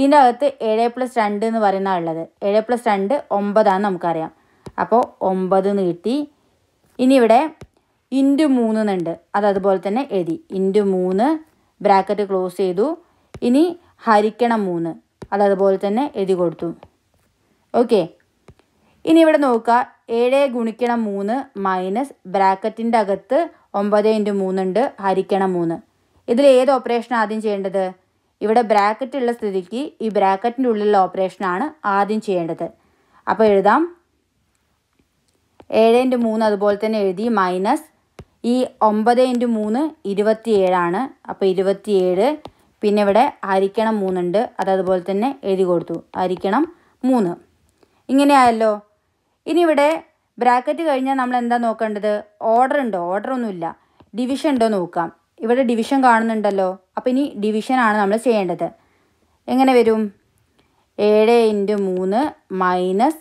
ഇതിൻ്റെ അകത്ത് ഏഴ് പ്ലസ് രണ്ട് എന്ന് പറയുന്ന ഉള്ളത് ഏഴ് പ്ലസ് രണ്ട് ഒമ്പതാണെന്ന് നമുക്കറിയാം അപ്പോൾ ഒമ്പത് നീട്ടി ഇനി ഇവിടെ ഇൻറ്റു മൂന്ന് എന്നുണ്ട് അത് അതുപോലെ തന്നെ എഴുതി ഇൻറ്റു മൂന്ന് ബ്രാക്കറ്റ് ക്ലോസ് ചെയ്തു ഇനി ഹരിക്കണം മൂന്ന് അതതുപോലെ തന്നെ എഴുതി കൊടുത്തു ഓക്കെ ഇനി ഇവിടെ നോക്കുക ഏഴ് ഗുണിക്കണം മൂന്ന് മൈനസ് ബ്രാക്കറ്റിൻ്റെ അകത്ത് ഒമ്പത് ഇൻറ്റു മൂന്നുണ്ട് ഹരിക്കണം മൂന്ന് ഇതിൽ ഏത് ഓപ്പറേഷൻ ആദ്യം ചെയ്യേണ്ടത് ഇവിടെ ബ്രാക്കറ്റുള്ള സ്ഥിതിക്ക് ഈ ബ്രാക്കറ്റിൻ്റെ ഉള്ളിലുള്ള ഓപ്പറേഷനാണ് ആദ്യം ചെയ്യേണ്ടത് അപ്പോൾ എഴുതാം ഏഴ് ഇൻറ്റു മൂന്ന് അതുപോലെ തന്നെ എഴുതി മൈനസ് ഈ ഒമ്പത് ഇൻറ്റു മൂന്ന് ഇരുപത്തിയേഴാണ് അപ്പോൾ ഇരുപത്തിയേഴ് പിന്നെ ഇവിടെ ഹരിക്കണം മൂന്നുണ്ട് അത് അതുപോലെ തന്നെ എഴുതി കൊടുത്തു ഹരിക്കണം മൂന്ന് ഇങ്ങനെയായല്ലോ ഇനി ഇവിടെ ബ്രാക്കറ്റ് കഴിഞ്ഞാൽ നമ്മൾ എന്താ നോക്കേണ്ടത് ഓർഡർ ഉണ്ടോ ഓർഡർ ഒന്നുമില്ല ഡിവിഷൻ ഉണ്ടോ നോക്കാം ഇവിടെ ഡിവിഷൻ കാണുന്നുണ്ടല്ലോ അപ്പോൾ ഇനി ഡിവിഷനാണ് നമ്മൾ ചെയ്യേണ്ടത് എങ്ങനെ വരും ഏഴ് ഇൻറ്റു മൂന്ന് മൈനസ്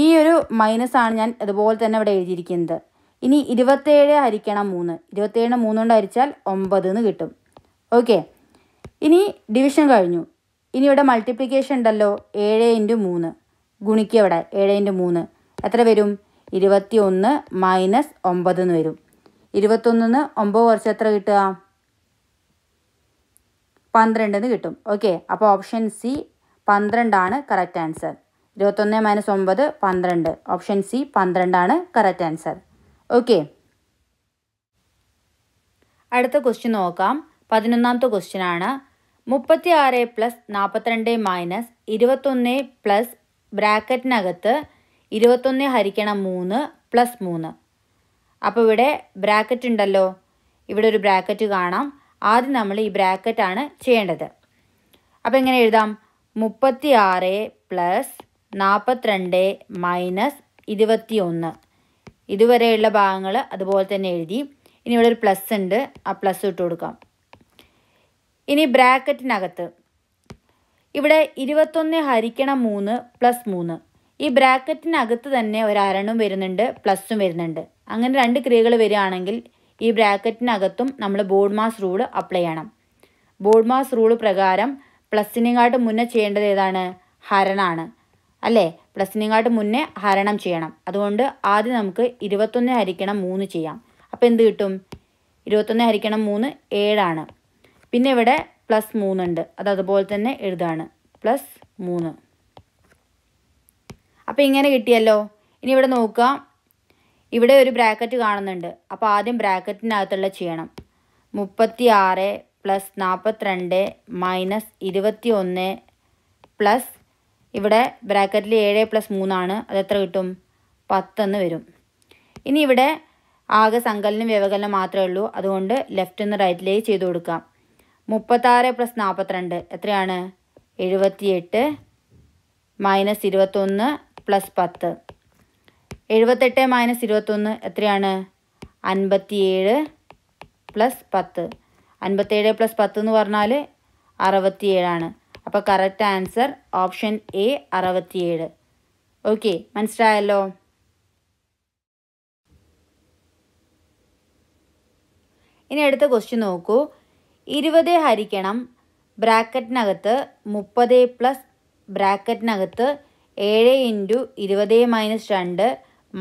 ഈ ഒരു മൈനസ് ആണ് ഞാൻ അതുപോലെ തന്നെ ഇവിടെ എഴുതിയിരിക്കുന്നത് ഇനി ഇരുപത്തേഴ് ഹരിക്കണം മൂന്ന് ഇരുപത്തേഴിന് മൂന്നുകൊണ്ട് കൊണ്ട് ഹരിച്ചാൽ ഒമ്പത് എന്ന് കിട്ടും ഓക്കെ ഇനി ഡിവിഷൻ കഴിഞ്ഞു ഇനി ഇവിടെ മൾട്ടിപ്ലിക്കേഷൻ ഉണ്ടല്ലോ ഏഴ് ഇൻറ്റു മൂന്ന് ഗുണിക്കുക ഇവിടെ ഏഴ് ഇൻറ്റു മൂന്ന് എത്ര വരും ഇരുപത്തി ഒന്ന് മൈനസ് ഒമ്പത് എന്ന് വരും ഇരുപത്തൊന്നിന്ന് ഒമ്പത് കുറച്ച് എത്ര കിട്ടുക പന്ത്രണ്ടെന്ന് കിട്ടും ഓക്കെ അപ്പോൾ ഓപ്ഷൻ സി പന്ത്രണ്ടാണ് കറക്റ്റ് ആൻസർ ഇരുപത്തൊന്ന് മൈനസ് ഒമ്പത് പന്ത്രണ്ട് ഓപ്ഷൻ സി പന്ത്രണ്ടാണ് കറക്റ്റ് ആൻസർ ഓക്കെ അടുത്ത ക്വസ്റ്റ്യൻ നോക്കാം പതിനൊന്നാമത്തെ ക്വസ്റ്റ്യൻ ആണ് മുപ്പത്തി ആറ് പ്ലസ് നാൽപ്പത്തിരണ്ട് മൈനസ് ഇരുപത്തൊന്ന് പ്ലസ് ബ്രാക്കറ്റിനകത്ത് ഇരുപത്തൊന്ന് ഹരിക്കണം മൂന്ന് പ്ലസ് മൂന്ന് അപ്പോൾ ഇവിടെ ബ്രാക്കറ്റ് ഉണ്ടല്ലോ ഇവിടെ ഒരു ബ്രാക്കറ്റ് കാണാം ആദ്യം നമ്മൾ ഈ ബ്രാക്കറ്റാണ് ചെയ്യേണ്ടത് അപ്പോൾ എങ്ങനെ എഴുതാം മുപ്പത്തി ആറ് പ്ലസ് നാൽപ്പത്തിരണ്ട് മൈനസ് ഇരുപത്തി ഒന്ന് ഇതുവരെയുള്ള ഭാഗങ്ങൾ അതുപോലെ തന്നെ എഴുതി ഇനി ഇവിടെ ഒരു പ്ലസ് ഉണ്ട് ആ പ്ലസ് ഇട്ട് കൊടുക്കാം ഇനി ബ്രാക്കറ്റിനകത്ത് ഇവിടെ ഇരുപത്തൊന്ന് ഹരിക്കണം മൂന്ന് പ്ലസ് മൂന്ന് ഈ ബ്രാക്കറ്റിനകത്ത് തന്നെ ഒരു അരണും വരുന്നുണ്ട് പ്ലസും വരുന്നുണ്ട് അങ്ങനെ രണ്ട് ക്രിയകൾ വരികയാണെങ്കിൽ ഈ ബ്രാക്കറ്റിനകത്തും നമ്മൾ ബോർഡ് മാസ് റൂൾ അപ്ലൈ ചെയ്യണം ബോർഡ് മാസ് റൂൾ പ്രകാരം പ്ലസിനെക്കാട്ട് മുന്നേ ചെയ്യേണ്ടത് ഏതാണ് ഹരണാണ് അല്ലേ പ്ലസിനെക്കാട്ട് മുന്നേ ഹരണം ചെയ്യണം അതുകൊണ്ട് ആദ്യം നമുക്ക് ഇരുപത്തൊന്ന് ഹരിക്കണം മൂന്ന് ചെയ്യാം അപ്പോൾ എന്ത് കിട്ടും ഇരുപത്തൊന്ന് ഹരിക്കണം മൂന്ന് ഏഴാണ് പിന്നെ ഇവിടെ പ്ലസ് മൂന്നുണ്ട് അത് അതുപോലെ തന്നെ എഴുതാണ് പ്ലസ് മൂന്ന് അപ്പോൾ ഇങ്ങനെ കിട്ടിയല്ലോ ഇനി ഇവിടെ നോക്കുക ഇവിടെ ഒരു ബ്രാക്കറ്റ് കാണുന്നുണ്ട് അപ്പോൾ ആദ്യം ബ്രാക്കറ്റിനകത്തുള്ള ചെയ്യണം മുപ്പത്തി ആറ് പ്ലസ് നാൽപ്പത്തിരണ്ട് മൈനസ് ഇരുപത്തി ഒന്ന് പ്ലസ് ഇവിടെ ബ്രാക്കറ്റിൽ ഏഴ് പ്ലസ് മൂന്നാണ് അത് എത്ര കിട്ടും പത്തെന്ന് വരും ഇനി ഇവിടെ ആകെ സങ്കലനം വ്യവകലനം മാത്രമേ ഉള്ളൂ അതുകൊണ്ട് ലെഫ്റ്റ് നിന്ന് റൈറ്റിലേക്ക് ചെയ്ത് കൊടുക്കാം മുപ്പത്താറ് പ്ലസ് നാൽപ്പത്തിരണ്ട് എത്രയാണ് എഴുപത്തിയെട്ട് മൈനസ് ഇരുപത്തൊന്ന് പ്ലസ് പത്ത് എഴുപത്തെട്ട് മൈനസ് ഇരുപത്തൊന്ന് എത്രയാണ് അൻപത്തിയേഴ് പ്ലസ് പത്ത് അൻപത്തേഴ് പ്ലസ് പത്ത് എന്ന് പറഞ്ഞാൽ അറുപത്തിയേഴാണ് അപ്പോൾ കറക്റ്റ് ആൻസർ ഓപ്ഷൻ എ അറുപത്തിയേഴ് ഓക്കെ മനസ്സിലായല്ലോ ഇനി അടുത്ത ക്വസ്റ്റ്യൻ നോക്കൂ ഇരുപത് ഹരിക്കണം ബ്രാക്കറ്റിനകത്ത് മുപ്പത് പ്ലസ് ബ്രാക്കറ്റിനകത്ത് ഏഴ് ഇൻറ്റു ഇരുപത് മൈനസ് രണ്ട്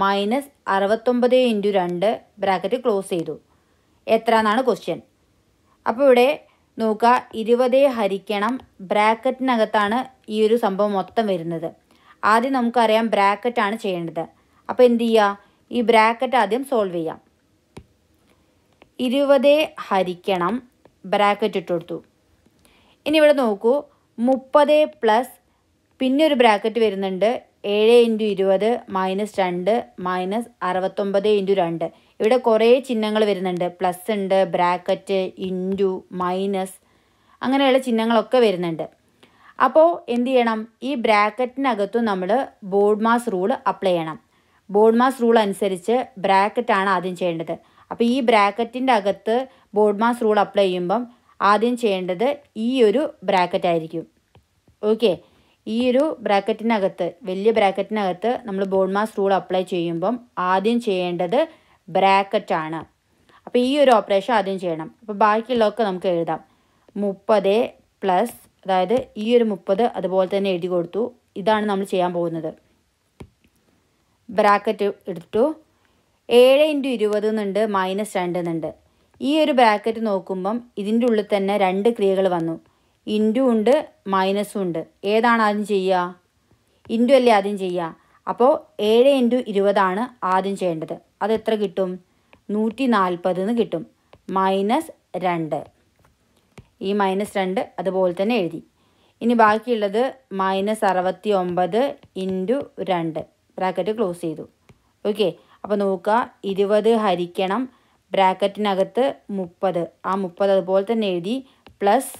മൈനസ് അറുപത്തൊമ്പത് ഇൻറ്റു രണ്ട് ബ്രാക്കറ്റ് ക്ലോസ് ചെയ്തു എത്ര എന്നാണ് ക്വസ്റ്റ്യൻ അപ്പോൾ ഇവിടെ നോക്കുക ഇരുപത് ഹരിക്കണം ബ്രാക്കറ്റിനകത്താണ് ഈ ഒരു സംഭവം മൊത്തം വരുന്നത് ആദ്യം നമുക്കറിയാം ബ്രാക്കറ്റാണ് ചെയ്യേണ്ടത് അപ്പോൾ എന്ത് ചെയ്യുക ഈ ബ്രാക്കറ്റ് ആദ്യം സോൾവ് ചെയ്യാം ഇരുപത് ഹരിക്കണം ബ്രാക്കറ്റ് ഇട്ട് കൊടുത്തു ഇനി ഇവിടെ നോക്കൂ മുപ്പത് പ്ലസ് പിന്നെ ഒരു ബ്രാക്കറ്റ് വരുന്നുണ്ട് ഏഴ് ഇൻറ്റു ഇരുപത് മൈനസ് രണ്ട് മൈനസ് അറുപത്തൊമ്പത് ഇൻറ്റു രണ്ട് ഇവിടെ കുറേ ചിഹ്നങ്ങൾ വരുന്നുണ്ട് പ്ലസ് ഉണ്ട് ബ്രാക്കറ്റ് ഇൻറ്റു മൈനസ് അങ്ങനെയുള്ള ചിഹ്നങ്ങളൊക്കെ വരുന്നുണ്ട് അപ്പോൾ എന്ത് ചെയ്യണം ഈ ബ്രാക്കറ്റിനകത്തു നമ്മൾ ബോർഡ് മാസ് റൂൾ അപ്ലൈ ചെയ്യണം ബോർഡ് മാസ് റൂൾ അനുസരിച്ച് ബ്രാക്കറ്റാണ് ആദ്യം ചെയ്യേണ്ടത് അപ്പോൾ ഈ ബ്രാക്കറ്റിൻ്റെ അകത്ത് ബോഡ്മാസ് റൂൾ അപ്ലൈ ചെയ്യുമ്പം ആദ്യം ചെയ്യേണ്ടത് ഈ ഒരു ബ്രാക്കറ്റ് ആയിരിക്കും ഓക്കെ ഈ ഒരു ബ്രാക്കറ്റിനകത്ത് വലിയ ബ്രാക്കറ്റിനകത്ത് നമ്മൾ ബോഡ്മാസ് റൂൾ അപ്ലൈ ചെയ്യുമ്പം ആദ്യം ചെയ്യേണ്ടത് ബ്രാക്കറ്റാണ് അപ്പോൾ ഈ ഒരു ഓപ്പറേഷൻ ആദ്യം ചെയ്യണം അപ്പോൾ ബാക്കിയുള്ളതൊക്കെ നമുക്ക് എഴുതാം മുപ്പത് പ്ലസ് അതായത് ഈ ഒരു മുപ്പത് അതുപോലെ തന്നെ എഴുതി കൊടുത്തു ഇതാണ് നമ്മൾ ചെയ്യാൻ പോകുന്നത് ബ്രാക്കറ്റ് എടുത്തു ഏഴ് ഇൻറ്റു ഇരുപത് എന്നുണ്ട് മൈനസ് രണ്ട് എന്നുണ്ട് ഈ ഒരു ബ്രാക്കറ്റ് നോക്കുമ്പം ഇതിൻ്റെ ഉള്ളിൽ തന്നെ രണ്ട് ക്രിയകൾ വന്നു ഇൻറ്റു ഉണ്ട് മൈനസും ഉണ്ട് ഏതാണ് ആദ്യം ചെയ്യുക ഇൻറ്റു അല്ലേ ആദ്യം ചെയ്യുക അപ്പോൾ ഏഴ് ഇൻറ്റു ഇരുപതാണ് ആദ്യം ചെയ്യേണ്ടത് അത് എത്ര കിട്ടും നൂറ്റി നാൽപ്പതെന്ന് കിട്ടും മൈനസ് രണ്ട് ഈ മൈനസ് രണ്ട് അതുപോലെ തന്നെ എഴുതി ഇനി ബാക്കിയുള്ളത് മൈനസ് അറുപത്തി ഒമ്പത് ഇൻറ്റു രണ്ട് ബ്രാക്കറ്റ് ക്ലോസ് ചെയ്തു ഓക്കെ അപ്പോൾ നോക്കുക ഇരുപത് ഹരിക്കണം ബ്രാക്കറ്റിനകത്ത് മുപ്പത് ആ മുപ്പത് അതുപോലെ തന്നെ എഴുതി പ്ലസ്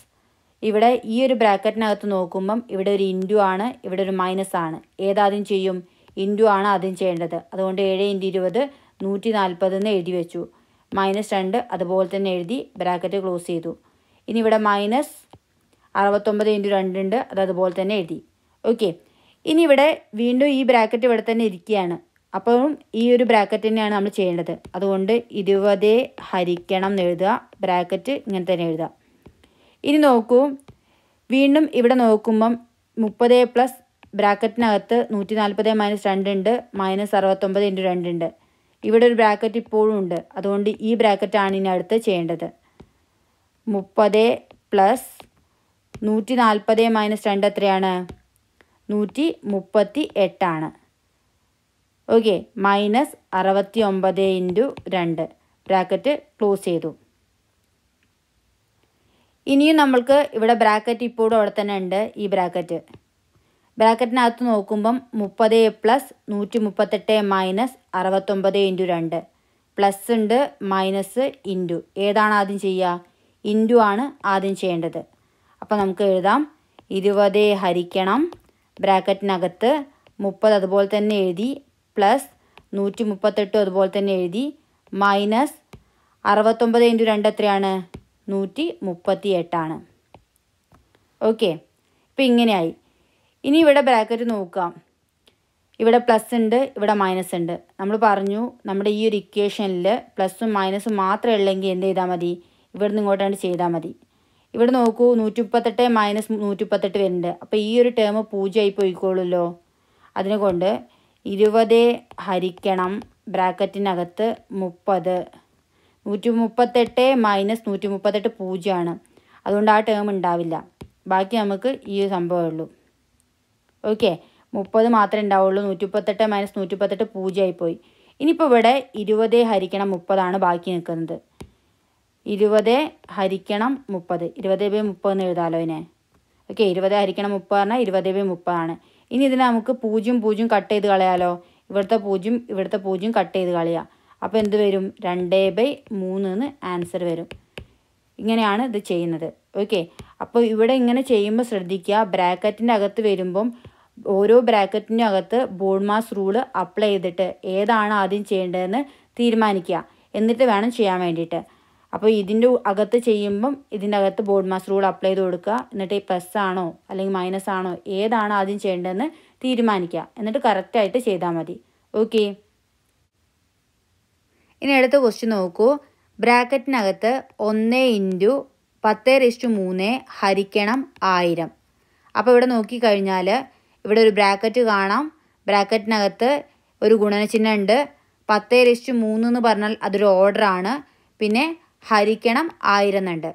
ഇവിടെ ഈ ഒരു ബ്രാക്കറ്റിനകത്ത് നോക്കുമ്പം ഇവിടെ ഒരു ഇൻറ്റു ആണ് ഇവിടെ ഒരു മൈനസ് ആണ് ഏതാദ്യം ചെയ്യും ഇൻറ്റു ആണ് ആദ്യം ചെയ്യേണ്ടത് അതുകൊണ്ട് ഏഴ് ഇൻറ്റു ഇരുപത് നൂറ്റി നാൽപ്പത് എന്ന് എഴുതി വെച്ചു മൈനസ് രണ്ട് അതുപോലെ തന്നെ എഴുതി ബ്രാക്കറ്റ് ക്ലോസ് ചെയ്തു ഇനി ഇവിടെ മൈനസ് അറുപത്തൊമ്പത് ഇൻറ്റു രണ്ടുണ്ട് അത് അതുപോലെ തന്നെ എഴുതി ഓക്കെ ഇനി ഇവിടെ വീണ്ടും ഈ ബ്രാക്കറ്റ് ഇവിടെ തന്നെ ഇരിക്കുകയാണ് അപ്പം ഈ ഒരു ബ്രാക്കറ്റ് തന്നെയാണ് നമ്മൾ ചെയ്യേണ്ടത് അതുകൊണ്ട് ഇരുപത് ഹരിക്കണം എന്ന് എഴുതുക ബ്രാക്കറ്റ് ഇങ്ങനെ തന്നെ എഴുതുക ഇനി നോക്കൂ വീണ്ടും ഇവിടെ നോക്കുമ്പം മുപ്പത് പ്ലസ് ബ്രാക്കറ്റിനകത്ത് നൂറ്റി നാൽപ്പത് മൈനസ് രണ്ടുണ്ട് മൈനസ് അറുപത്തൊമ്പത് ഇൻറ്റു രണ്ടുണ്ട് ഇവിടെ ഒരു ബ്രാക്കറ്റ് ഇപ്പോഴും ഉണ്ട് അതുകൊണ്ട് ഈ ബ്രാക്കറ്റാണ് ഇനി അടുത്ത് ചെയ്യേണ്ടത് മുപ്പത് പ്ലസ് നൂറ്റി നാൽപ്പത് മൈനസ് രണ്ട് എത്രയാണ് നൂറ്റി മുപ്പത്തി എട്ടാണ് ഓക്കെ മൈനസ് അറുപത്തി ഒമ്പത് ഇൻറ്റു രണ്ട് ബ്രാക്കറ്റ് ക്ലോസ് ചെയ്തു ഇനിയും നമ്മൾക്ക് ഇവിടെ ബ്രാക്കറ്റ് ഇപ്പോഴും അവിടെ തന്നെ ഉണ്ട് ഈ ബ്രാക്കറ്റ് ബ്രാക്കറ്റിനകത്ത് നോക്കുമ്പം മുപ്പത് പ്ലസ് നൂറ്റി മുപ്പത്തെട്ട് മൈനസ് അറുപത്തൊമ്പത് ഇൻറ്റു രണ്ട് പ്ലസ് ഉണ്ട് മൈനസ് ഇൻറ്റു ഏതാണ് ആദ്യം ചെയ്യുക ഇൻറ്റു ആണ് ആദ്യം ചെയ്യേണ്ടത് അപ്പം നമുക്ക് എഴുതാം ഇരുപത് ഹരിക്കണം ബ്രാക്കറ്റിനകത്ത് മുപ്പത് അതുപോലെ തന്നെ എഴുതി പ്ലസ് നൂറ്റി മുപ്പത്തെട്ട് അതുപോലെ തന്നെ എഴുതി മൈനസ് അറുപത്തൊമ്പത് ഇൻറ്റു രണ്ട് എത്രയാണ് നൂറ്റി മുപ്പത്തി എട്ടാണ് ഓക്കെ ഇപ്പം ഇങ്ങനെയായി ഇനി ഇവിടെ ബ്രാക്കറ്റ് നോക്കാം ഇവിടെ പ്ലസ് ഉണ്ട് ഇവിടെ മൈനസ് ഉണ്ട് നമ്മൾ പറഞ്ഞു നമ്മുടെ ഈ ഒരു ഇക്വേഷനിൽ പ്ലസ്സും മൈനസും മാത്രമേ ഉള്ളെങ്കിൽ എന്ത് ചെയ്താൽ മതി ഇവിടുന്ന് ഇങ്ങോട്ടാണ് ചെയ്താൽ മതി ഇവിടെ നോക്കൂ നൂറ്റി മുപ്പത്തെട്ട് മൈനസ് നൂറ്റി മുപ്പത്തെട്ട് വരുന്നുണ്ട് അപ്പോൾ ഈ ഒരു ടേം പൂജ്യമായി പോയിക്കോളുമല്ലോ അതിനെ കൊണ്ട് ഇരുപത് ഹരിക്കണം ബ്രാക്കറ്റിനകത്ത് മുപ്പത് നൂറ്റി മുപ്പത്തെട്ട് മൈനസ് നൂറ്റി മുപ്പത്തെട്ട് പൂജ്യമാണ് അതുകൊണ്ട് ആ ടേം ഉണ്ടാവില്ല ബാക്കി നമുക്ക് ഈ ഒരു സംഭവമേ ഓക്കെ മുപ്പത് മാത്രമേ ഉണ്ടാവുള്ളൂ നൂറ്റി മുപ്പത്തെട്ട് മൈനസ് നൂറ്റി മുപ്പത്തെട്ട് പൂജ്യമായിപ്പോയി ഇനിയിപ്പോൾ ഇവിടെ ഇരുപത് ഹരിക്കണം മുപ്പതാണ് ബാക്കി നിൽക്കുന്നത് ഇരുപത് ഹരിക്കണം മുപ്പത് ഇരുപത് ബൈ മുപ്പതെന്ന് എഴുതാമല്ലോ ഇതിനെ ഓക്കെ ഇരുപത് ഹരിക്കണം മുപ്പത് പറഞ്ഞാൽ ഇരുപത് ബൈ മുപ്പതാണ് ഇനി ഇതിനെ നമുക്ക് പൂജ്യം പൂജ്യം കട്ട് ചെയ്ത് കളയാലോ ഇവിടുത്തെ പൂജ്യം ഇവിടുത്തെ പൂജ്യം കട്ട് ചെയ്ത് കളയുക അപ്പോൾ എന്ത് വരും രണ്ട് ബൈ മൂന്ന് ആൻസർ വരും ഇങ്ങനെയാണ് ഇത് ചെയ്യുന്നത് ഓക്കെ അപ്പോൾ ഇവിടെ ഇങ്ങനെ ചെയ്യുമ്പോൾ ശ്രദ്ധിക്കുക ബ്രാക്കറ്റിൻ്റെ അകത്ത് വരുമ്പം ഓരോ ബ്രാക്കറ്റിൻ്റെ അകത്ത് ബോഡ് മാസ് റൂള് അപ്ലൈ ചെയ്തിട്ട് ഏതാണ് ആദ്യം ചെയ്യേണ്ടതെന്ന് തീരുമാനിക്കുക എന്നിട്ട് വേണം ചെയ്യാൻ വേണ്ടിയിട്ട് അപ്പോൾ ഇതിൻ്റെ അകത്ത് ചെയ്യുമ്പം ഇതിൻ്റെ അകത്ത് ബോർഡ് മാസ് റൂൾ അപ്ലൈ ചെയ്ത് കൊടുക്കുക എന്നിട്ട് ഈ പ്ലസ് ആണോ അല്ലെങ്കിൽ മൈനസ് ആണോ ഏതാണ് ആദ്യം ചെയ്യേണ്ടതെന്ന് തീരുമാനിക്കുക എന്നിട്ട് കറക്റ്റായിട്ട് ചെയ്താൽ മതി ഓക്കെ ഇനി അടുത്ത ക്വസ്റ്റ്യൻ നോക്കൂ ബ്രാക്കറ്റിനകത്ത് ഒന്ന് ഇൻറ്റു പത്ത് രജിസ്റ്റു മൂന്ന് ഹരിക്കണം ആയിരം അപ്പോൾ ഇവിടെ നോക്കിക്കഴിഞ്ഞാൽ ഇവിടെ ഒരു ബ്രാക്കറ്റ് കാണാം ബ്രാക്കറ്റിനകത്ത് ഒരു ഗുണനചിഹ്നം ഉണ്ട് പത്ത് രജിസ്റ്റു മൂന്ന് എന്ന് പറഞ്ഞാൽ അതൊരു ഓർഡറാണ് പിന്നെ ഹരിക്കണം ആയിരുന്നുണ്ട്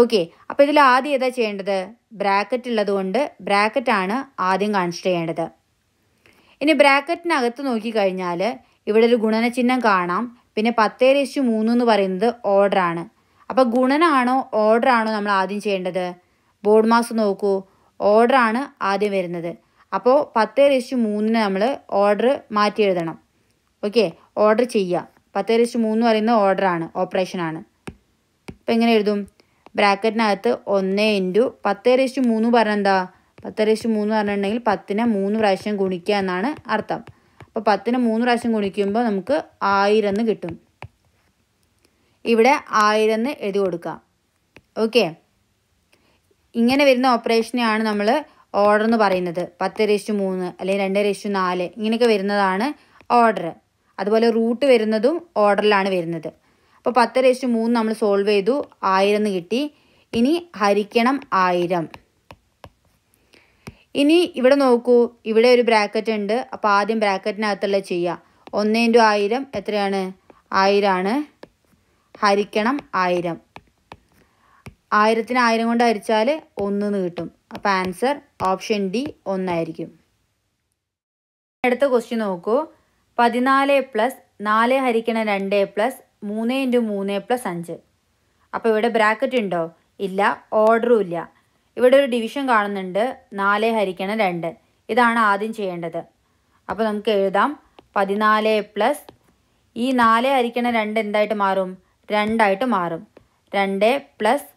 ഓക്കെ അപ്പോൾ ഇതിൽ ആദ്യം ഏതാ ചെയ്യേണ്ടത് ബ്രാക്കറ്റ് ഉള്ളതുകൊണ്ട് ബ്രാക്കറ്റാണ് ആദ്യം കൺസിഡർ ചെയ്യേണ്ടത് ഇനി ബ്രാക്കറ്റിനകത്ത് നോക്കിക്കഴിഞ്ഞാൽ ഇവിടെ ഒരു ഗുണനചിഹ്നം കാണാം പിന്നെ പത്തേ രേശു മൂന്ന് എന്ന് പറയുന്നത് ഓർഡറാണ് അപ്പോൾ ഗുണനാണോ ഓർഡറാണോ നമ്മൾ ആദ്യം ചെയ്യേണ്ടത് ബോർഡ് മാസ് നോക്കൂ ഓർഡറാണ് ആദ്യം വരുന്നത് അപ്പോൾ പത്തേ രേശു മൂന്നിന് നമ്മൾ ഓർഡർ മാറ്റി എഴുതണം ഓക്കെ ഓർഡർ ചെയ്യാം പത്ത് രജിസ്റ്റ് മൂന്ന് പറയുന്നത് ഓർഡറാണ് ഓപ്പറേഷനാണ് അപ്പോൾ എങ്ങനെ എഴുതും ബ്രാക്കറ്റിനകത്ത് ഒന്ന് ഇൻറ്റു പത്ത് രജിസ്റ്റ് മൂന്ന് പറഞ്ഞാൽ എന്താ പത്ത് രജിസ്റ്റ് മൂന്ന് പറഞ്ഞിട്ടുണ്ടെങ്കിൽ പത്തിനെ മൂന്ന് പ്രാവശ്യം ഗുണിക്കുക എന്നാണ് അർത്ഥം അപ്പോൾ പത്തിനെ മൂന്ന് പ്രാവശ്യം ഗുണിക്കുമ്പോൾ നമുക്ക് ആയിരം എന്ന് കിട്ടും ഇവിടെ ആയിരം എന്ന് എഴുതി കൊടുക്കാം ഓക്കെ ഇങ്ങനെ വരുന്ന ഓപ്പറേഷനെയാണ് നമ്മൾ ഓർഡർ എന്ന് പറയുന്നത് പത്ത് രജിസ്റ്റ് മൂന്ന് അല്ലെങ്കിൽ രണ്ട് രജിസ്റ്റ് നാല് ഇങ്ങനെയൊക്കെ വരുന്നതാണ് ഓർഡർ അതുപോലെ റൂട്ട് വരുന്നതും ഓർഡറിലാണ് വരുന്നത് അപ്പോൾ പത്ത് രജിസ്റ്റർ മൂന്ന് നമ്മൾ സോൾവ് ചെയ്തു ആയിരം എന്ന് കിട്ടി ഇനി ഹരിക്കണം ആയിരം ഇനി ഇവിടെ നോക്കൂ ഇവിടെ ഒരു ബ്രാക്കറ്റ് ഉണ്ട് അപ്പോൾ ആദ്യം ബ്രാക്കറ്റിനകത്തുള്ള ചെയ്യുക ഒന്ന് ഇൻറ്റു ആയിരം എത്രയാണ് ആയിരമാണ് ഹരിക്കണം ആയിരം ആയിരത്തിന് ആയിരം കൊണ്ട് ഹരിച്ചാൽ എന്ന് കിട്ടും അപ്പോൾ ആൻസർ ഓപ്ഷൻ ഡി ഒന്നായിരിക്കും അടുത്ത ക്വസ്റ്റ്യൻ നോക്കൂ പതിനാല് പ്ലസ് നാല് ഹരിക്കണം രണ്ട് പ്ലസ് മൂന്ന് ഇൻറ്റു മൂന്ന് പ്ലസ് അഞ്ച് അപ്പോൾ ഇവിടെ ബ്രാക്കറ്റ് ഉണ്ടോ ഇല്ല ഓർഡറും ഇല്ല ഇവിടെ ഒരു ഡിവിഷൻ കാണുന്നുണ്ട് നാല് ഹരിക്കണം രണ്ട് ഇതാണ് ആദ്യം ചെയ്യേണ്ടത് അപ്പോൾ നമുക്ക് എഴുതാം പതിനാല് പ്ലസ് ഈ നാല് ഹരിക്കണം രണ്ട് എന്തായിട്ട് മാറും രണ്ടായിട്ട് മാറും രണ്ട് പ്ലസ്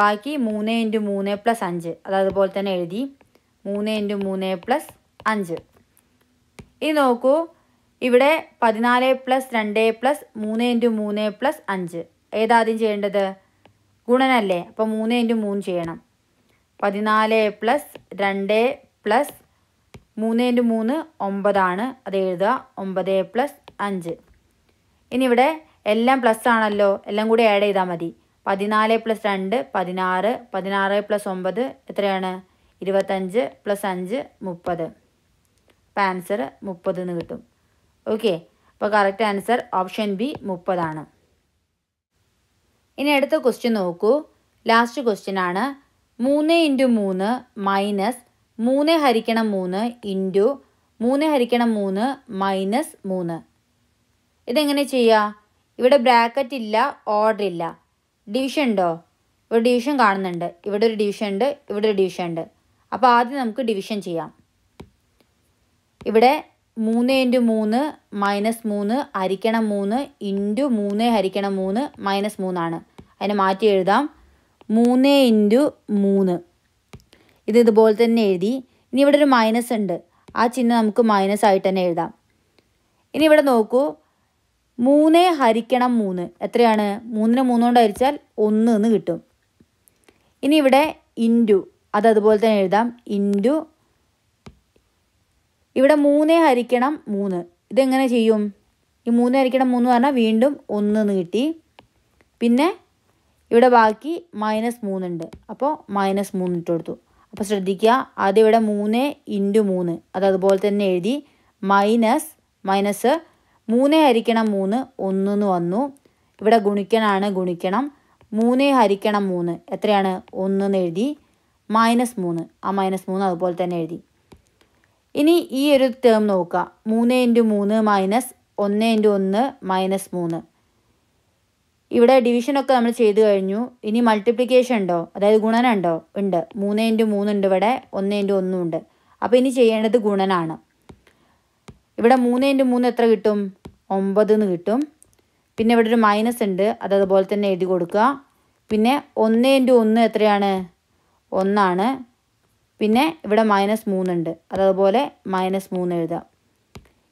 ബാക്കി മൂന്ന് ഇൻറ്റു മൂന്ന് പ്ലസ് അഞ്ച് അത് അതുപോലെ തന്നെ എഴുതി മൂന്ന് ഇൻറ്റു മൂന്ന് പ്ലസ് അഞ്ച് ഇനി നോക്കൂ ഇവിടെ പതിനാല് പ്ലസ് രണ്ട് പ്ലസ് മൂന്ന് ഇൻറ്റു മൂന്ന് പ്ലസ് അഞ്ച് ഏതാദ്യം ചെയ്യേണ്ടത് ഗുണനല്ലേ അപ്പോൾ മൂന്ന് ഇൻറ്റു മൂന്ന് ചെയ്യണം പതിനാല് പ്ലസ് രണ്ട് പ്ലസ് മൂന്ന് ഇൻറ്റു മൂന്ന് ഒമ്പതാണ് അത് എഴുതുക ഒമ്പത് പ്ലസ് അഞ്ച് ഇനി ഇവിടെ എല്ലാം പ്ലസ് ആണല്ലോ എല്ലാം കൂടി ആഡ് ചെയ്താൽ മതി പതിനാല് പ്ലസ് രണ്ട് പതിനാറ് പതിനാറ് പ്ലസ് ഒമ്പത് എത്രയാണ് ഇരുപത്തഞ്ച് പ്ലസ് അഞ്ച് മുപ്പത് അപ്പം ആൻസർ മുപ്പത് എന്ന് കിട്ടും ഓക്കെ അപ്പോൾ കറക്റ്റ് ആൻസർ ഓപ്ഷൻ ബി മുപ്പതാണ് ഇനി അടുത്ത ക്വസ്റ്റ്യൻ നോക്കൂ ലാസ്റ്റ് ക്വസ്റ്റ്യൻ ആണ് മൂന്ന് ഇൻറ്റു മൂന്ന് മൈനസ് മൂന്ന് ഹരിക്കണം മൂന്ന് ഇൻറ്റു മൂന്ന് ഹരിക്കണം മൂന്ന് മൈനസ് മൂന്ന് ഇതെങ്ങനെ ചെയ്യുക ഇവിടെ ബ്രാക്കറ്റ് ഇല്ല ഓർഡർ ഇല്ല ഡിവിഷൻ ഉണ്ടോ ഇവിടെ ഡിവിഷൻ കാണുന്നുണ്ട് ഇവിടെ ഒരു ഡിവിഷൻ ഉണ്ട് ഇവിടെ ഒരു ഡിവിഷൻ ഉണ്ട് അപ്പോൾ ആദ്യം നമുക്ക് ഡിവിഷൻ ചെയ്യാം ഇവിടെ മൂന്ന് ഇൻറ്റു മൂന്ന് മൈനസ് മൂന്ന് ഹരിക്കണം മൂന്ന് ഇൻറ്റു മൂന്ന് ഹരിക്കണം മൂന്ന് മൈനസ് മൂന്നാണ് അതിനെ മാറ്റി എഴുതാം മൂന്ന് ഇൻറ്റു മൂന്ന് ഇത് ഇതുപോലെ തന്നെ എഴുതി ഇനി ഇവിടെ ഒരു മൈനസ് ഉണ്ട് ആ ചിഹ്നം നമുക്ക് മൈനസ് ആയിട്ട് തന്നെ എഴുതാം ഇനി ഇവിടെ നോക്കൂ മൂന്ന് ഹരിക്കണം മൂന്ന് എത്രയാണ് മൂന്നിനെ മൂന്നുകൊണ്ട് ഹരിച്ചാൽ ഒന്ന് എന്ന് കിട്ടും ഇനി ഇവിടെ ഇൻറ്റു അത് അതുപോലെ തന്നെ എഴുതാം ഇൻറ്റു ഇവിടെ മൂന്നേ ഹരിക്കണം മൂന്ന് ഇതെങ്ങനെ ചെയ്യും ഈ മൂന്ന് ഹരിക്കണം മൂന്ന് പറഞ്ഞാൽ വീണ്ടും ഒന്ന് നീട്ടി പിന്നെ ഇവിടെ ബാക്കി മൈനസ് മൂന്നുണ്ട് അപ്പോൾ മൈനസ് മൂന്ന് ഇട്ട് കൊടുത്തു അപ്പോൾ ശ്രദ്ധിക്കുക ആദ്യം ഇവിടെ മൂന്ന് ഇൻറ്റു മൂന്ന് അത് അതുപോലെ തന്നെ എഴുതി മൈനസ് മൈനസ് മൂന്ന് ഹരിക്കണം മൂന്ന് ഒന്നെന്ന് വന്നു ഇവിടെ ഗുണിക്കണമാണ് ഗുണിക്കണം മൂന്ന് ഹരിക്കണം മൂന്ന് എത്രയാണ് ഒന്നെന്ന് എഴുതി മൈനസ് മൂന്ന് ആ മൈനസ് മൂന്ന് അതുപോലെ തന്നെ എഴുതി ഇനി ഈ ഒരു ടേം നോക്കുക മൂന്ന് ഇൻറ്റു മൂന്ന് മൈനസ് ഒന്ന് ഇൻറ്റു ഒന്ന് മൈനസ് മൂന്ന് ഇവിടെ ഡിവിഷനൊക്കെ നമ്മൾ ചെയ്ത് കഴിഞ്ഞു ഇനി മൾട്ടിപ്ലിക്കേഷൻ ഉണ്ടോ അതായത് ഗുണനം ഉണ്ടോ ഉണ്ട് മൂന്ന് ഇൻറ്റു മൂന്നുണ്ട് ഇവിടെ ഒന്ന് ഇൻറ്റു ഒന്നും ഉണ്ട് അപ്പോൾ ഇനി ചെയ്യേണ്ടത് ഗുണനാണ് ഇവിടെ മൂന്ന് ഇൻറ്റു മൂന്ന് എത്ര കിട്ടും ഒമ്പത് എന്ന് കിട്ടും പിന്നെ ഇവിടെ ഒരു മൈനസ് ഉണ്ട് അത് അതുപോലെ തന്നെ എഴുതി കൊടുക്കുക പിന്നെ ഒന്ന് ഇൻറ്റു ഒന്ന് എത്രയാണ് ഒന്നാണ് പിന്നെ ഇവിടെ മൈനസ് മൂന്നുണ്ട് അതതുപോലെ മൈനസ് മൂന്ന് എഴുതാം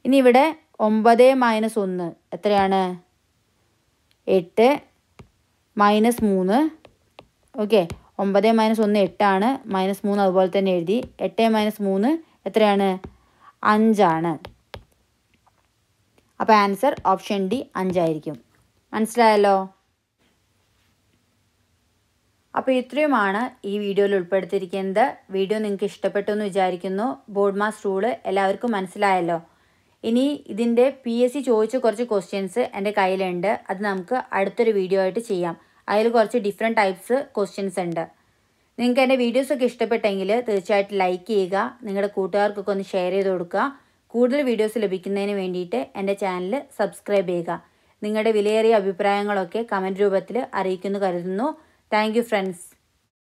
ഇനി ഇവിടെ ഒമ്പത് മൈനസ് ഒന്ന് എത്രയാണ് എട്ട് മൈനസ് മൂന്ന് ഓക്കെ ഒമ്പത് മൈനസ് ഒന്ന് എട്ടാണ് മൈനസ് മൂന്ന് അതുപോലെ തന്നെ എഴുതി എട്ട് മൈനസ് മൂന്ന് എത്രയാണ് അഞ്ചാണ് അപ്പോൾ ആൻസർ ഓപ്ഷൻ ഡി അഞ്ചായിരിക്കും മനസ്സിലായല്ലോ അപ്പോൾ ഇത്രയുമാണ് ഈ വീഡിയോയിൽ ഉൾപ്പെടുത്തിയിരിക്കുന്നത് വീഡിയോ നിങ്ങൾക്ക് ഇഷ്ടപ്പെട്ടു എന്ന് വിചാരിക്കുന്നു ബോർഡ് മാസ് റൂള് എല്ലാവർക്കും മനസ്സിലായല്ലോ ഇനി ഇതിൻ്റെ പി എസ് സി ചോദിച്ച കുറച്ച് ക്വസ്റ്റ്യൻസ് എൻ്റെ കയ്യിലുണ്ട് അത് നമുക്ക് അടുത്തൊരു വീഡിയോ ആയിട്ട് ചെയ്യാം അതിൽ കുറച്ച് ഡിഫറെൻ്റ് ടൈപ്സ് ക്വസ്റ്റ്യൻസ് ഉണ്ട് നിങ്ങൾക്ക് എൻ്റെ വീഡിയോസൊക്കെ ഇഷ്ടപ്പെട്ടെങ്കിൽ തീർച്ചയായിട്ടും ലൈക്ക് ചെയ്യുക നിങ്ങളുടെ കൂട്ടുകാർക്കൊക്കെ ഒന്ന് ഷെയർ ചെയ്ത് കൊടുക്കുക കൂടുതൽ വീഡിയോസ് ലഭിക്കുന്നതിന് വേണ്ടിയിട്ട് എൻ്റെ ചാനൽ സബ്സ്ക്രൈബ് ചെയ്യുക നിങ്ങളുടെ വിലയേറിയ അഭിപ്രായങ്ങളൊക്കെ കമൻറ്റ് രൂപത്തിൽ അറിയിക്കുന്നു കരുതുന്നു താങ്ക് ഫ്രണ്ട്സ്